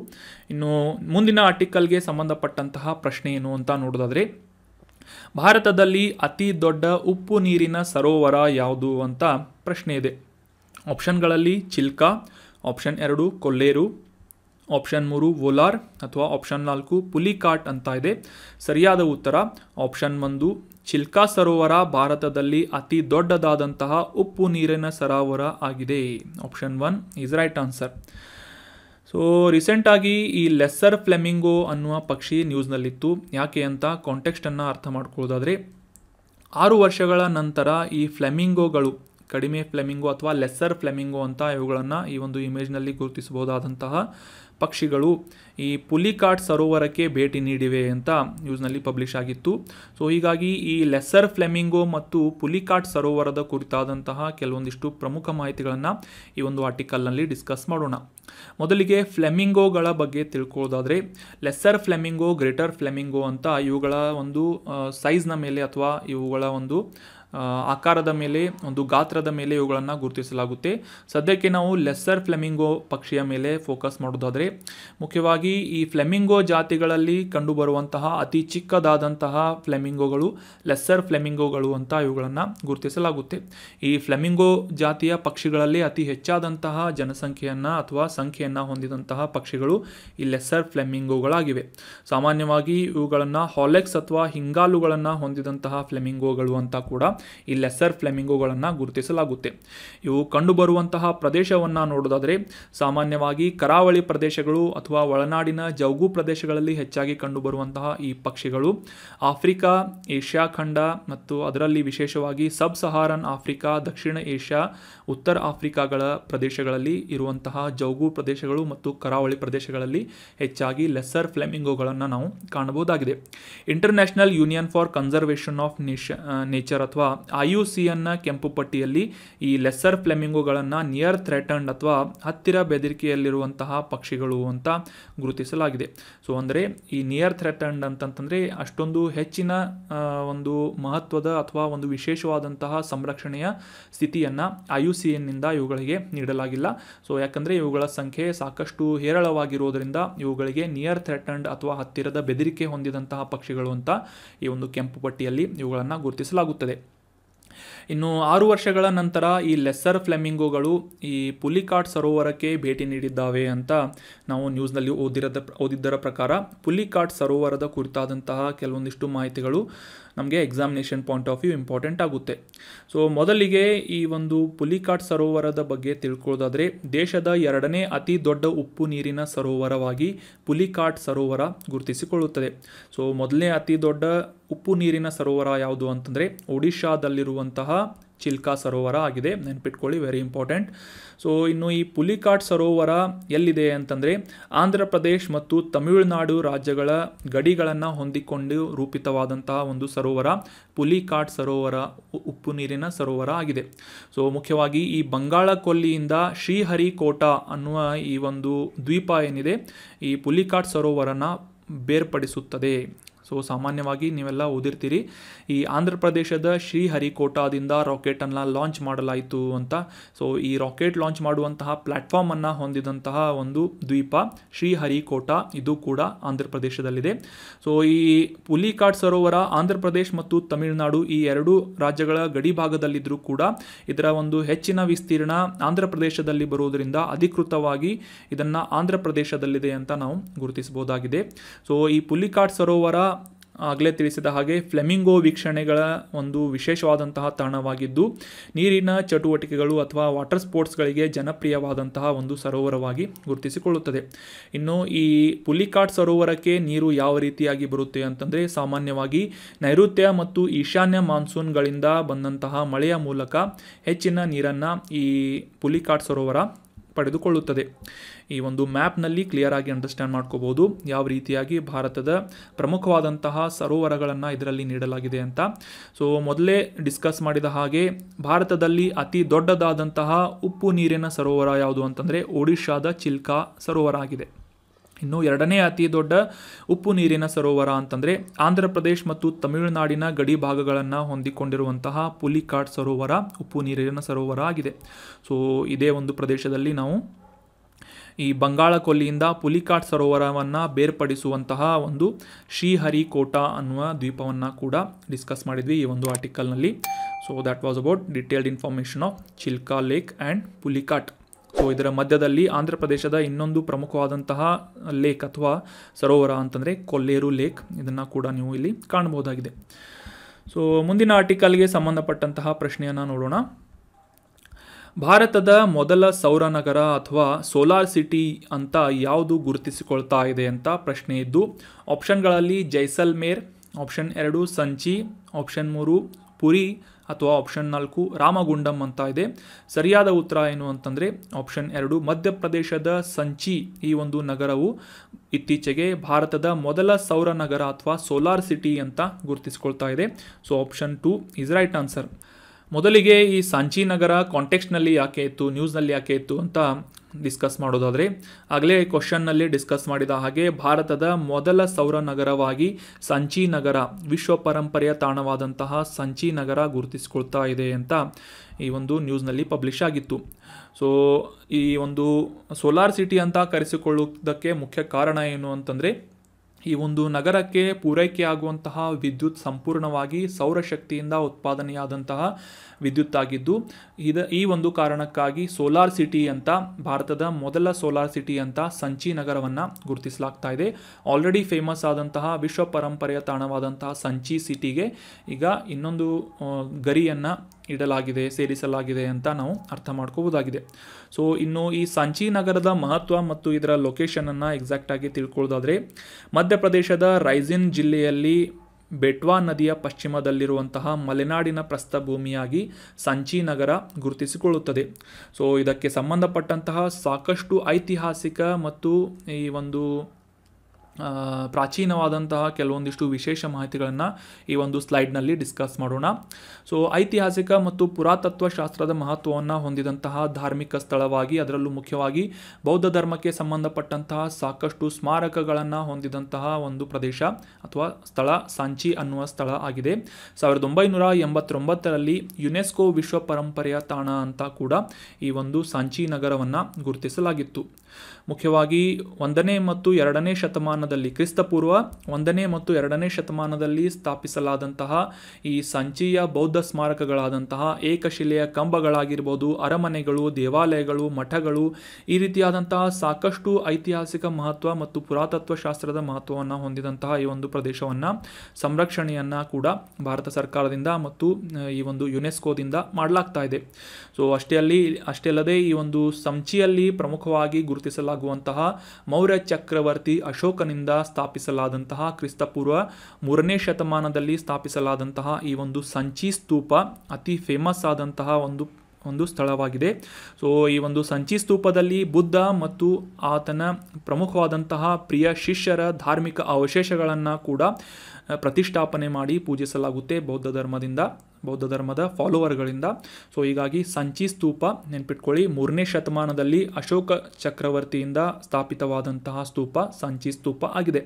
Speaker 1: ಇನ್ನು ಮುಂದಿನ ಆರ್ಟಿಕಲ್ಗೆ ಸಂಬಂಧಪಟ್ಟಂತಹ ಪ್ರಶ್ನೆ ಏನು ಅಂತ ನೋಡೋದಾದರೆ ಭಾರತದಲ್ಲಿ ಅತಿ ದೊಡ್ಡ ಉಪ್ಪು ನೀರಿನ ಸರೋವರ ಯಾವುದು ಅಂತ ಪ್ರಶ್ನೆ ಇದೆ ಆಪ್ಷನ್ಗಳಲ್ಲಿ ಚಿಲ್ಕಾ ಆಪ್ಷನ್ ಎರಡು ಕೊಲ್ಲೇರು ಆಪ್ಷನ್ ಮೂರು ವೋಲಾರ್ ಅಥವಾ ಆಪ್ಷನ್ ನಾಲ್ಕು ಪುಲಿಕಾಟ್ ಅಂತ ಇದೆ ಸರಿಯಾದ ಉತ್ತರ ಆಪ್ಷನ್ ಒಂದು ಚಿಲ್ಕಾ ಸರೋವರ ಭಾರತದಲ್ಲಿ ಅತಿ ದೊಡ್ಡದಾದಂತಹ ಉಪ್ಪು ನೀರಿನ ಸರೋವರ ಆಗಿದೆ option one is right answer so ರೀಸೆಂಟಾಗಿ ಈ ಲೆಸ್ಸರ್ ಫ್ಲೆಮಿಂಗೋ ಅನ್ನುವ ಪಕ್ಷಿ ನ್ಯೂಸ್ನಲ್ಲಿತ್ತು ಯಾಕೆ ಅಂತ ಕಾಂಟೆಕ್ಸ್ಟನ್ನು ಅರ್ಥ ಮಾಡ್ಕೊಳ್ಳೋದಾದರೆ ಆರು ವರ್ಷಗಳ ನಂತರ ಈ ಫ್ಲೆಮಿಂಗೋಗಳು ಕಡಿಮೆ ಫ್ಲೆಮಿಂಗೋ ಅಥವಾ ಲೆಸ್ಸರ್ ಫ್ಲೆಮಿಂಗೋ ಅಂತ ಇವುಗಳನ್ನು ಈ ಒಂದು ಇಮೇಜ್ನಲ್ಲಿ ಗುರುತಿಸಬಹುದಾದಂತಹ ಪಕ್ಷಿಗಳು ಈ ಪುಲಿಕಾಟ್ ಸರೋವರಕ್ಕೆ ಭೇಟಿ ನೀಡಿವೆ ಅಂತ ನ್ಯೂಸ್ನಲ್ಲಿ ಪಬ್ಲಿಷ್ ಆಗಿತ್ತು ಸೊ ಹೀಗಾಗಿ ಈ ಲೆಸರ್ ಫ್ಲೆಮಿಂಗೋ ಮತ್ತು ಪುಲಿಕಾಟ್ ಸರೋವರದ ಕುರಿತಾದಂತಹ ಕೆಲವೊಂದಿಷ್ಟು ಪ್ರಮುಖ ಮಾಹಿತಿಗಳನ್ನು ಈ ಒಂದು ಆರ್ಟಿಕಲ್ನಲ್ಲಿ ಡಿಸ್ಕಸ್ ಮಾಡೋಣ ಮೊದಲಿಗೆ ಫ್ಲೆಮಿಂಗೋಗಳ ಬಗ್ಗೆ ತಿಳ್ಕೊಳ್ಳೋದಾದರೆ ಲೆಸ್ಸರ್ ಫ್ಲೆಮಿಂಗೋ ಗ್ರೇಟರ್ ಫ್ಲೆಮಿಂಗೋ ಅಂತ ಇವುಗಳ ಒಂದು ಸೈಜ್ನ ಮೇಲೆ ಅಥವಾ ಇವುಗಳ ಒಂದು ಆಕಾರದ ಮೇಲೆ ಒಂದು ಗಾತ್ರದ ಮೇಲೆ ಇವುಗಳನ್ನು ಗುರುತಿಸಲಾಗುತ್ತೆ ಸದ್ಯಕ್ಕೆ ನಾವು ಲೆಸ್ಸರ್ ಫ್ಲೆಮಿಂಗೋ ಪಕ್ಷಿಯ ಮೇಲೆ ಫೋಕಸ್ ಮಾಡೋದಾದರೆ ಮುಖ್ಯವಾಗಿ ಈ ಫ್ಲೆಮಿಂಗೋ ಜಾತಿಗಳಲ್ಲಿ ಕಂಡುಬರುವಂತಹ ಅತಿ ಚಿಕ್ಕದಾದಂತಹ ಫ್ಲೆಮಿಂಗೋಗಳು ಲೆಸ್ಸರ್ ಫ್ಲೆಮಿಂಗೋಗಳು ಅಂತ ಇವುಗಳನ್ನು ಗುರುತಿಸಲಾಗುತ್ತೆ ಈ ಫ್ಲೆಮಿಂಗೋ ಜಾತಿಯ ಪಕ್ಷಿಗಳಲ್ಲಿ ಅತಿ ಹೆಚ್ಚಾದಂತಹ ಜನಸಂಖ್ಯೆಯನ್ನು ಅಥವಾ ಸಂಖ್ಯೆಯನ್ನು ಹೊಂದಿದಂತಹ ಪಕ್ಷಿಗಳು ಈ ಲೆಸ್ಸರ್ ಫ್ಲೆಮಿಂಗೋಗಳಾಗಿವೆ ಸಾಮಾನ್ಯವಾಗಿ ಇವುಗಳನ್ನು ಹಾಲೆಕ್ಸ್ ಅಥವಾ ಹಿಂಗಾಲುಗಳನ್ನು ಹೊಂದಿದಂತಹ ಫ್ಲೆಮಿಂಗೋಗಳು ಅಂತ ಕೂಡ ಈ ಲೆಸ್ಸರ್ ಫ್ಲೆಮಿಂಗೋಗಳನ್ನು ಗುರುತಿಸಲಾಗುತ್ತೆ ಇವು ಕಂಡುಬರುವಂತಹ ಪ್ರದೇಶವನ್ನು ನೋಡೋದಾದರೆ ಸಾಮಾನ್ಯವಾಗಿ ಕರಾವಳಿ ಪ್ರದೇಶಗಳು ಅಥವಾ ಒಳನಾಡಿನ ಜೌಗು ಪ್ರದೇಶಗಳಲ್ಲಿ ಹೆಚ್ಚಾಗಿ ಕಂಡುಬರುವಂತಹ ಈ ಪಕ್ಷಿಗಳು ಆಫ್ರಿಕಾ ಏಷ್ಯಾ ಖಂಡ ಮತ್ತು ಅದರಲ್ಲಿ ವಿಶೇಷವಾಗಿ ಸಬ್ ಸಹಾರನ್ ಆಫ್ರಿಕಾ ದಕ್ಷಿಣ ಏಷ್ಯಾ ಉತ್ತರ ಆಫ್ರಿಕಾಗಳ ಪ್ರದೇಶಗಳಲ್ಲಿ ಇರುವಂತಹ ಜೌಗು ಪ್ರದೇಶಗಳು ಮತ್ತು ಕರಾವಳಿ ಪ್ರದೇಶಗಳಲ್ಲಿ ಹೆಚ್ಚಾಗಿ ಲೆಸ್ಸರ್ ಫ್ಲೆಮಿಂಗೋಗಳನ್ನು ನಾವು ಕಾಣಬಹುದಾಗಿದೆ international union for conservation of ನೇಷ ನೇಚರ್ ಅಥವಾ ಐ ಯು ಸಿ ಕೆಂಪು ಪಟ್ಟಿಯಲ್ಲಿ ಈ ಲೆಸ್ಸರ್ ಫ್ಲೆಮಿಂಗೋಗಳನ್ನು ನಿಯರ್ ಥ್ರೆಟನ್ಡ್ ಅಥವಾ ಹತ್ತಿರ ಬೆದರಿಕೆಯಲ್ಲಿರುವಂತಹ ಪಕ್ಷಿಗಳು ಅಂತ ಗುರುತಿಸಲಾಗಿದೆ ಸೊ ಅಂದರೆ ಈ ನಿಯರ್ ಥ್ರೆಟನ್ಡ್ ಅಂತಂತಂದರೆ ಅಷ್ಟೊಂದು ಹೆಚ್ಚಿನ ಒಂದು ಮಹತ್ವದ ಅಥವಾ ಒಂದು ವಿಶೇಷವಾದಂತಹ ಸಂರಕ್ಷಣೆಯ ಸ್ಥಿತಿಯನ್ನು ಐ ಯು ಸಿ ಎನ್ನಿಂದ ಇವುಗಳಿಗೆ ನೀಡಲಾಗಿಲ್ಲ ಸೊ ಯಾಕಂದರೆ ಇವುಗಳ ಸಂಖ್ಯೆ ಸಾಕಷ್ಟು ಹೇರಳವಾಗಿರುವುದರಿಂದ ಇವುಗಳಿಗೆ ನಿಯರ್ ಥ್ರೆಟನ್ಡ್ ಅಥವಾ ಹತ್ತಿರದ ಬೆದರಿಕೆ ಹೊಂದಿದಂತಹ ಪಕ್ಷಿಗಳು ಅಂತ ಈ ಒಂದು ಕೆಂಪು ಪಟ್ಟಿಯಲ್ಲಿ ಇವುಗಳನ್ನು ಗುರುತಿಸಲಾಗುತ್ತದೆ ಇನ್ನು ಆರು ವರ್ಷಗಳ ನಂತರ ಈ ಲೆಸ್ಸರ್ ಫ್ಲೆಮಿಂಗೋಗಳು ಈ ಪುಲಿಕಾಟ್ ಸರೋವರಕ್ಕೆ ಭೇಟಿ ನೀಡಿದ್ದಾವೆ ಅಂತ ನಾವು ನ್ಯೂಸ್ನಲ್ಲಿ ಓದಿರದ ಓದಿದ್ದರ ಪ್ರಕಾರ ಪುಲಿಕಾಟ್ ಸರೋವರದ ಕುರಿತಾದಂತಹ ಕೆಲವೊಂದಿಷ್ಟು ಮಾಹಿತಿಗಳು ನಮಗೆ examination point of view important ಆಗುತ್ತೆ ಸೊ ಮೊದಲಿಗೆ ಈ ಒಂದು ಪುಲಿಕಾಟ್ ಸರೋವರದ ಬಗ್ಗೆ ತಿಳ್ಕೊಳ್ಳೋದಾದರೆ ದೇಶದ ಎರಡನೇ ಅತಿ ದೊಡ್ಡ ಉಪ್ಪು ನೀರಿನ ಸರೋವರವಾಗಿ ಪುಲಿಕಾಟ್ ಸರೋವರ ಗುರುತಿಸಿಕೊಳ್ಳುತ್ತದೆ ಸೊ ಮೊದಲನೇ ಅತಿ ದೊಡ್ಡ ಉಪ್ಪು ನೀರಿನ ಸರೋವರ ಯಾವುದು ಅಂತಂದರೆ ಒಡಿಶಾದಲ್ಲಿರುವಂತಹ ಚಿಲ್ಕಾ ಸರೋವರ ಆಗಿದೆ ನೆನಪಿಟ್ಕೊಳ್ಳಿ ವೆರಿ ಇಂಪಾರ್ಟೆಂಟ್ ಸೊ ಇನ್ನು ಈ ಪುಲಿಕಾಟ್ ಸರೋವರ ಎಲ್ಲಿದೆ ಅಂತಂದರೆ ಆಂಧ್ರ ಪ್ರದೇಶ್ ಮತ್ತು ತಮಿಳುನಾಡು ರಾಜ್ಯಗಳ ಗಡಿಗಳನ್ನು ಹೊಂದಿಕೊಂಡು ರೂಪಿತವಾದಂತಹ ಒಂದು ಸರೋವರ ಪುಲಿಕಾಟ್ ಸರೋವರ ಉಪ್ಪು ನೀರಿನ ಸರೋವರ ಆಗಿದೆ ಸೊ ಮುಖ್ಯವಾಗಿ ಈ ಬಂಗಾಳ ಕೊಲ್ಲಿಯಿಂದ ಶ್ರೀಹರಿಕೋಟಾ ಅನ್ನುವ ಈ ಒಂದು ದ್ವೀಪ ಏನಿದೆ ಈ ಪುಲಿಕಾಟ್ ಸರೋವರನ ಬೇರ್ಪಡಿಸುತ್ತದೆ ಸೊ ಸಾಮಾನ್ಯವಾಗಿ ನೀವೆಲ್ಲ ಓದಿರ್ತೀರಿ ಈ ಆಂಧ್ರ ಪ್ರದೇಶದ ಶ್ರೀಹರಿಕೋಟಾದಿಂದ ರಾಕೆಟನ್ನು ಲಾಂಚ್ ಮಾಡಲಾಯಿತು ಅಂತ ಸೊ ಈ ರಾಕೆಟ್ ಲಾಂಚ್ ಮಾಡುವಂತಹ ಪ್ಲ್ಯಾಟ್ಫಾರ್ಮನ್ನು ಹೊಂದಿದಂತಹ ಒಂದು ದ್ವೀಪ ಶ್ರೀಹರಿಕೋಟಾ ಇದು ಕೂಡ ಆಂಧ್ರ ಪ್ರದೇಶದಲ್ಲಿದೆ ಸೊ ಈ ಪುಲಿಕಾಟ್ ಸರೋವರ ಆಂಧ್ರ ಪ್ರದೇಶ ಮತ್ತು ತಮಿಳುನಾಡು ಈ ಎರಡು ರಾಜ್ಯಗಳ ಗಡಿ ಭಾಗದಲ್ಲಿದ್ದರೂ ಕೂಡ ಇದರ ಒಂದು ಹೆಚ್ಚಿನ ವಿಸ್ತೀರ್ಣ ಆಂಧ್ರ ಪ್ರದೇಶದಲ್ಲಿ ಬರುವುದರಿಂದ ಅಧಿಕೃತವಾಗಿ ಇದನ್ನು ಆಂಧ್ರ ಪ್ರದೇಶದಲ್ಲಿದೆ ಅಂತ ನಾವು ಗುರುತಿಸಬಹುದಾಗಿದೆ ಸೊ ಈ ಪುಲಿಕಾಟ್ ಸರೋವರ ಆಗಲೇ ತಿಳಿಸಿದ ಹಾಗೆ ಫ್ಲೆಮಿಂಗೋ ವೀಕ್ಷಣೆಗಳ ಒಂದು ವಿಶೇಷವಾದಂತಹ ತಾಣವಾಗಿದ್ದು ನೀರಿನ ಚಟುವಟಿಕೆಗಳು ಅಥವಾ ವಾಟರ್ ಸ್ಪೋರ್ಟ್ಸ್ಗಳಿಗೆ ಜನಪ್ರಿಯವಾದಂತಹ ಒಂದು ಸರೋವರವಾಗಿ ಗುರುತಿಸಿಕೊಳ್ಳುತ್ತದೆ ಇನ್ನು ಈ ಪುಲಿಕಾಟ್ ಸರೋವರಕ್ಕೆ ನೀರು ಯಾವ ರೀತಿಯಾಗಿ ಬರುತ್ತೆ ಅಂತಂದರೆ ಸಾಮಾನ್ಯವಾಗಿ ನೈಋತ್ಯ ಮತ್ತು ಈಶಾನ್ಯ ಮಾನ್ಸೂನ್ಗಳಿಂದ ಬಂದಂತಹ ಮಳೆಯ ಮೂಲಕ ಹೆಚ್ಚಿನ ನೀರನ್ನು ಈ ಪುಲಿಕಾಟ್ ಸರೋವರ ಪಡೆದುಕೊಳ್ಳುತ್ತದೆ ಈ ಒಂದು ಮ್ಯಾಪ್ನಲ್ಲಿ ಕ್ಲಿಯರ್ ಆಗಿ ಅಂಡರ್ಸ್ಟ್ಯಾಂಡ್ ಮಾಡ್ಕೋಬೋದು ಯಾವ ರೀತಿಯಾಗಿ ಭಾರತದ ಪ್ರಮುಖವಾದಂತಹ ಸರೋವರಗಳನ್ನು ಇದರಲ್ಲಿ ನೀಡಲಾಗಿದೆ ಅಂತ ಸೊ ಮೊದಲೇ ಡಿಸ್ಕಸ್ ಮಾಡಿದ ಹಾಗೆ ಭಾರತದಲ್ಲಿ ಅತಿ ದೊಡ್ಡದಾದಂತಹ ಉಪ್ಪು ನೀರಿನ ಸರೋವರ ಯಾವುದು ಅಂತಂದರೆ ಒಡಿಶಾದ ಚಿಲ್ಕಾ ಸರೋವರ ಆಗಿದೆ ಇನ್ನು ಎರಡನೇ ಅತಿ ದೊಡ್ಡ ಉಪ್ಪು ನೀರಿನ ಸರೋವರ ಅಂತಂದರೆ ಆಂಧ್ರ ಪ್ರದೇಶ್ ಮತ್ತು ತಮಿಳುನಾಡಿನ ಗಡಿ ಭಾಗಗಳನ್ನು ಹೊಂದಿಕೊಂಡಿರುವಂತಹ ಪುಲಿಕಾಟ್ ಸರೋವರ ಉಪ್ಪು ನೀರಿನ ಸರೋವರ ಆಗಿದೆ ಸೊ ಇದೇ ಒಂದು ಪ್ರದೇಶದಲ್ಲಿ ನಾವು ಈ ಬಂಗಾಳ ಕೊಲ್ಲಿಯಿಂದ ಪುಲಿಕಾಟ್ ಸರೋವರವನ್ನು ಬೇರ್ಪಡಿಸುವಂತಹ ಒಂದು ಶ್ರೀಹರಿಕೋಟಾ ಅನ್ನುವ ದ್ವೀಪವನ್ನು ಕೂಡ ಡಿಸ್ಕಸ್ ಮಾಡಿದ್ವಿ ಈ ಒಂದು ಆರ್ಟಿಕಲ್ನಲ್ಲಿ so that was about detailed information of Chilka lake and Pulicat so ಇದರ ಮಧ್ಯದಲ್ಲಿ ಆಂಧ್ರ ಪ್ರದೇಶದ ಇನ್ನೊಂದು ಪ್ರಮುಖವಾದಂತಹ ಲೇಕ್ ಅಥವಾ ಸರೋವರ ಅಂತಂದರೆ ಕೊಲ್ಲೇರು ಲೇಕ್ ಇದನ್ನು ಕೂಡ ನೀವು ಇಲ್ಲಿ ಕಾಣಬಹುದಾಗಿದೆ ಸೊ ಮುಂದಿನ ಆರ್ಟಿಕಲ್ಗೆ ಸಂಬಂಧಪಟ್ಟಂತಹ ಪ್ರಶ್ನೆಯನ್ನು ನೋಡೋಣ ಭಾರತದ ಮೊದಲ ಸೌರ ನಗರ ಅಥವಾ ಸೋಲಾರ್ ಸಿಟಿ ಅಂತ ಯಾವುದು ಗುರುತಿಸಿಕೊಳ್ತಾ ಇದೆ ಅಂತ ಪ್ರಶ್ನೆ ಇದ್ದು ಆಪ್ಷನ್ಗಳಲ್ಲಿ ಜೈಸಲ್ಮೇರ್ ಆಪ್ಷನ್ ಎರಡು ಸಂಚಿ ಆಪ್ಷನ್ ಮೂರು ಪುರಿ ಅಥವಾ ಆಪ್ಷನ್ ನಾಲ್ಕು ರಾಮಗುಂಡಂ ಅಂತ ಇದೆ ಸರಿಯಾದ ಉತ್ತರ ಏನು ಅಂತಂದರೆ ಆಪ್ಷನ್ ಎರಡು ಮಧ್ಯಪ್ರದೇಶದ ಸಂಚಿ ಈ ಒಂದು ನಗರವು ಇತ್ತೀಚೆಗೆ ಭಾರತದ ಮೊದಲ ಸೌರ ನಗರ ಅಥವಾ ಸೋಲಾರ್ ಸಿಟಿ ಅಂತ ಗುರುತಿಸ್ಕೊಳ್ತಾ ಇದೆ so option two is right answer ಮೊದಲಿಗೆ ಈ ಸಾಂಚಿ ನಗರ ಕಾಂಟೆಕ್ಸ್ಟ್ನಲ್ಲಿ ಯಾಕೆ ಇತ್ತು ನ್ಯೂಸ್ನಲ್ಲಿ ಯಾಕೆ ಇತ್ತು ಅಂತ ಡಿಸ್ಕಸ್ ಮಾಡೋದಾದರೆ ಆಗಲೇ ಕ್ವಶನ್ನಲ್ಲಿ ಡಿಸ್ಕಸ್ ಮಾಡಿದ ಹಾಗೆ ಭಾರತದ ಮೊದಲ ಸೌರ ನಗರವಾಗಿ ಸಂಚಿ ನಗರ ವಿಶ್ವ ಪರಂಪರೆಯ ತಾಣವಾದಂತಹ ಸಂಚಿ ನಗರ ಗುರುತಿಸಿಕೊಳ್ತಾ ಇದೆ ಅಂತ ಈ ಒಂದು ನ್ಯೂಸ್ನಲ್ಲಿ ಪಬ್ಲಿಷ್ ಆಗಿತ್ತು ಸೊ ಈ ಒಂದು ಸೋಲಾರ್ ಸಿಟಿ ಅಂತ ಕರೆಸಿಕೊಳ್ಳುವುದಕ್ಕೆ ಮುಖ್ಯ ಕಾರಣ ಏನು ಅಂತಂದರೆ ಈ ಒಂದು ನಗರಕ್ಕೆ ಪೂರೈಕೆಯಾಗುವಂತಹ ವಿದ್ಯುತ್ ಸಂಪೂರ್ಣವಾಗಿ ಸೌರಶಕ್ತಿಯಿಂದ ಉತ್ಪಾದನೆಯಾದಂತಹ ವಿದ್ಯುತ್ ಆಗಿದ್ದು ಇದ ಈ ಒಂದು ಕಾರಣಕ್ಕಾಗಿ ಸೋಲಾರ್ ಸಿಟಿ ಅಂತ ಭಾರತದ ಮೊದಲ ಸೋಲಾರ್ ಸಿಟಿ ಅಂತ ಸಂಚಿ ನಗರವನ್ನು ಗುರುತಿಸಲಾಗ್ತಾ ಇದೆ ಆಲ್ರೆಡಿ ಫೇಮಸ್ ಆದಂತಹ ವಿಶ್ವ ಪರಂಪರೆಯ ತಾಣವಾದಂತಹ ಸಂಚಿ ಸಿಟಿಗೆ ಈಗ ಇನ್ನೊಂದು ಗರಿಯನ್ನು ಇಡಲಾಗಿದೆ ಸೇರಿಸಲಾಗಿದೆ ಅಂತ ನಾವು ಅರ್ಥ ಮಾಡ್ಕೋಬಹುದಾಗಿದೆ ಸೊ ಇನ್ನು ಈ ಸಂಚಿ ನಗರದ ಮಹತ್ವ ಮತ್ತು ಇದರ ಲೊಕೇಶನನ್ನು ಎಕ್ಸಾಕ್ಟಾಗಿ ತಿಳ್ಕೊಳ್ಳೋದಾದರೆ ಮಧ್ಯಪ್ರದೇಶದ ರೈಜಿನ್ ಜಿಲ್ಲೆಯಲ್ಲಿ ಬೆಟ್ವಾ ನದಿಯ ಪಶ್ಚಿಮದಲ್ಲಿರುವಂತಹ ಮಲೆನಾಡಿನ ಪ್ರಸ್ಥಭೂಮಿಯಾಗಿ ಸಂಚಿ ನಗರ ಗುರುತಿಸಿಕೊಳ್ಳುತ್ತದೆ ಸೊ ಇದಕ್ಕೆ ಸಂಬಂಧಪಟ್ಟಂತಹ ಸಾಕಷ್ಟು ಐತಿಹಾಸಿಕ ಮತ್ತು ಈ ಒಂದು ಪ್ರಾಚೀನವಾದಂತಹ ಕೆಲವೊಂದಿಷ್ಟು ವಿಶೇಷ ಮಾಹಿತಿಗಳನ್ನು ಈ ಒಂದು ಸ್ಲೈಡ್ನಲ್ಲಿ ಡಿಸ್ಕಸ್ ಮಾಡೋಣ ಸೊ ಐತಿಹಾಸಿಕ ಮತ್ತು ಪುರಾತತ್ವ ಶಾಸ್ತ್ರದ ಮಹತ್ವವನ್ನು ಹೊಂದಿದಂತಹ ಧಾರ್ಮಿಕ ಸ್ಥಳವಾಗಿ ಅದರಲ್ಲೂ ಮುಖ್ಯವಾಗಿ ಬೌದ್ಧ ಧರ್ಮಕ್ಕೆ ಸಂಬಂಧಪಟ್ಟಂತಹ ಸಾಕಷ್ಟು ಸ್ಮಾರಕಗಳನ್ನು ಹೊಂದಿದಂತಹ ಒಂದು ಪ್ರದೇಶ ಅಥವಾ ಸ್ಥಳ ಸಾಂಚಿ ಅನ್ನುವ ಸ್ಥಳ ಆಗಿದೆ ಸಾವಿರದ ಒಂಬೈನೂರ ಎಂಬತ್ತೊಂಬತ್ತರಲ್ಲಿ ಯುನೆಸ್ಕೋ ವಿಶ್ವ ಪರಂಪರೆಯ ತಾಣ ಅಂತ ಕೂಡ ಈ ಒಂದು ಸಾಂಚಿ ನಗರವನ್ನು ಗುರುತಿಸಲಾಗಿತ್ತು ಮುಖ್ಯವಾಗಿ ಒಂದನೇ ಮತ್ತು ಎರಡನೇ ಶತಮಾನದಲ್ಲಿ ಕ್ರಿಸ್ತಪೂರ್ವ ಒಂದನೇ ಮತ್ತು ಎರಡನೇ ಶತಮಾನದಲ್ಲಿ ಸ್ಥಾಪಿಸಲಾದಂತಹ ಈ ಸಂಚಿಯ ಬೌದ್ಧ ಸ್ಮಾರಕಗಳಾದಂತಹ ಏಕಶಿಲೆಯ ಕಂಬಗಳಾಗಿರ್ಬೋದು ಅರಮನೆಗಳು ದೇವಾಲಯಗಳು ಮಠಗಳು ಈ ರೀತಿಯಾದಂತಹ ಸಾಕಷ್ಟು ಐತಿಹಾಸಿಕ ಮಹತ್ವ ಮತ್ತು ಪುರಾತತ್ವ ಶಾಸ್ತ್ರದ ಮಹತ್ವವನ್ನು ಹೊಂದಿದಂತಹ ಈ ಒಂದು ಪ್ರದೇಶವನ್ನು ಸಂರಕ್ಷಣೆಯನ್ನು ಕೂಡ ಭಾರತ ಸರ್ಕಾರದಿಂದ ಮತ್ತು ಈ ಒಂದು ಯುನೆಸ್ಕೋದಿಂದ ಮಾಡಲಾಗ್ತಾ ಇದೆ ಸೊ ಅಷ್ಟೇ ಅಲ್ಲಿ ಅಷ್ಟೇ ಅಲ್ಲದೆ ಈ ಒಂದು ಸಂಚಿಯಲ್ಲಿ ಪ್ರಮುಖವಾಗಿ ಗುರುತಿಸಲಾಗ ಆಗುವಂತಹ ಮೌರ್ಯ ಚಕ್ರವರ್ತಿ ಅಶೋಕನಿಂದ ಸ್ಥಾಪಿಸಲಾದಂತಹ ಕ್ರಿಸ್ತಪೂರ್ವ ಮೂರನೇ ಶತಮಾನದಲ್ಲಿ ಸ್ಥಾಪಿಸಲಾದಂತಹ ಈ ಒಂದು ಸಂಚಿ ಸ್ತೂಪ ಅತಿ ಫೇಮಸ್ ಆದಂತಹ ಒಂದು ಒಂದು ಸ್ಥಳವಾಗಿದೆ ಸೊ ಈ ಒಂದು ಸಂಚಿ ಸ್ತೂಪದಲ್ಲಿ ಬುದ್ಧ ಮತ್ತು ಆತನ ಪ್ರಮುಖವಾದಂತಹ ಪ್ರಿಯ ಶಿಷ್ಯರ ಧಾರ್ಮಿಕ ಅವಶೇಷಗಳನ್ನು ಕೂಡ ಪ್ರತಿಷ್ಠಾಪನೆ ಮಾಡಿ ಪೂಜಿಸಲಾಗುತ್ತೆ ಬೌದ್ಧ ಧರ್ಮದಿಂದ ಬೌದ್ಧ ಧರ್ಮದ ಫಾಲೋವರ್ಗಳಿಂದ ಸೊ ಹೀಗಾಗಿ ಸಂಚಿ ಸ್ತೂಪ ನೆನ್ಪಿಟ್ಕೊಳ್ಳಿ ಮೂರನೇ ಶತಮಾನದಲ್ಲಿ ಅಶೋಕ ಚಕ್ರವರ್ತಿಯಿಂದ ಸ್ಥಾಪಿತವಾದಂತಹ ಸ್ತೂಪ ಸಂಚಿ ಸ್ತೂಪ ಆಗಿದೆ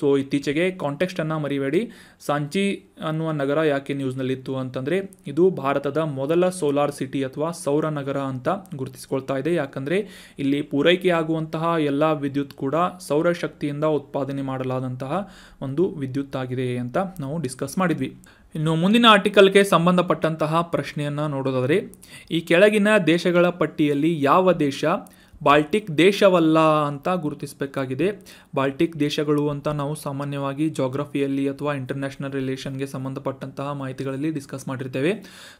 Speaker 1: ಸೊ ಇತ್ತೀಚೆಗೆ ಕಾಂಟೆಕ್ಸ್ಟನ್ನು ಮರಿಬೇಡಿ ಸಂಚಿ ಅನ್ನುವ ನಗರ ಯಾಕೆ ನ್ಯೂಸ್ನಲ್ಲಿತ್ತು ಅಂತಂದರೆ ಇದು ಭಾರತದ ಮೊದಲ ಸೋಲಾರ್ ಸಿಟಿ ಅಥವಾ ಸೌರ ನಗರ ಅಂತ ಗುರುತಿಸ್ಕೊಳ್ತಾ ಇದೆ ಯಾಕಂದರೆ ಇಲ್ಲಿ ಪೂರೈಕೆಯಾಗುವಂತಹ ಎಲ್ಲ ವಿದ್ಯುತ್ ಕೂಡ ಸೌರಶಕ್ತಿಯಿಂದ ಉತ್ಪಾದನೆ ಮಾಡಲಾದಂತಹ ಒಂದು ವಿದ್ಯುತ್ ಆಗಿದೆ ಅಂತ ನಾವು ಡಿಸ್ಕಸ್ ಮಾಡಿದ್ವಿ ಇನ್ನು ಮುಂದಿನ ಆರ್ಟಿಕಲ್ಗೆ ಸಂಬಂಧಪಟ್ಟಂತಹ ಪ್ರಶ್ನೆಯನ್ನು ನೋಡೋದಾದರೆ ಈ ಕೆಳಗಿನ ದೇಶಗಳ ಪಟ್ಟಿಯಲ್ಲಿ ಯಾವ ದೇಶ ಬಾಲ್ಟಿಕ್ ದೇಶವಲ್ಲ ಅಂತ ಗುರುತಿಸಬೇಕಾಗಿದೆ ಬಾಲ್ಟಿಕ್ ದೇಶಗಳು ಅಂತ ನಾವು ಸಾಮಾನ್ಯವಾಗಿ ಜಾಗ್ರಫಿಯಲ್ಲಿ ಅಥವಾ ಇಂಟರ್ನ್ಯಾಷನಲ್ ರಿಲೇಷನ್ಗೆ ಸಂಬಂಧಪಟ್ಟಂತಹ ಮಾಹಿತಿಗಳಲ್ಲಿ ಡಿಸ್ಕಸ್ ಮಾಡಿರ್ತೇವೆ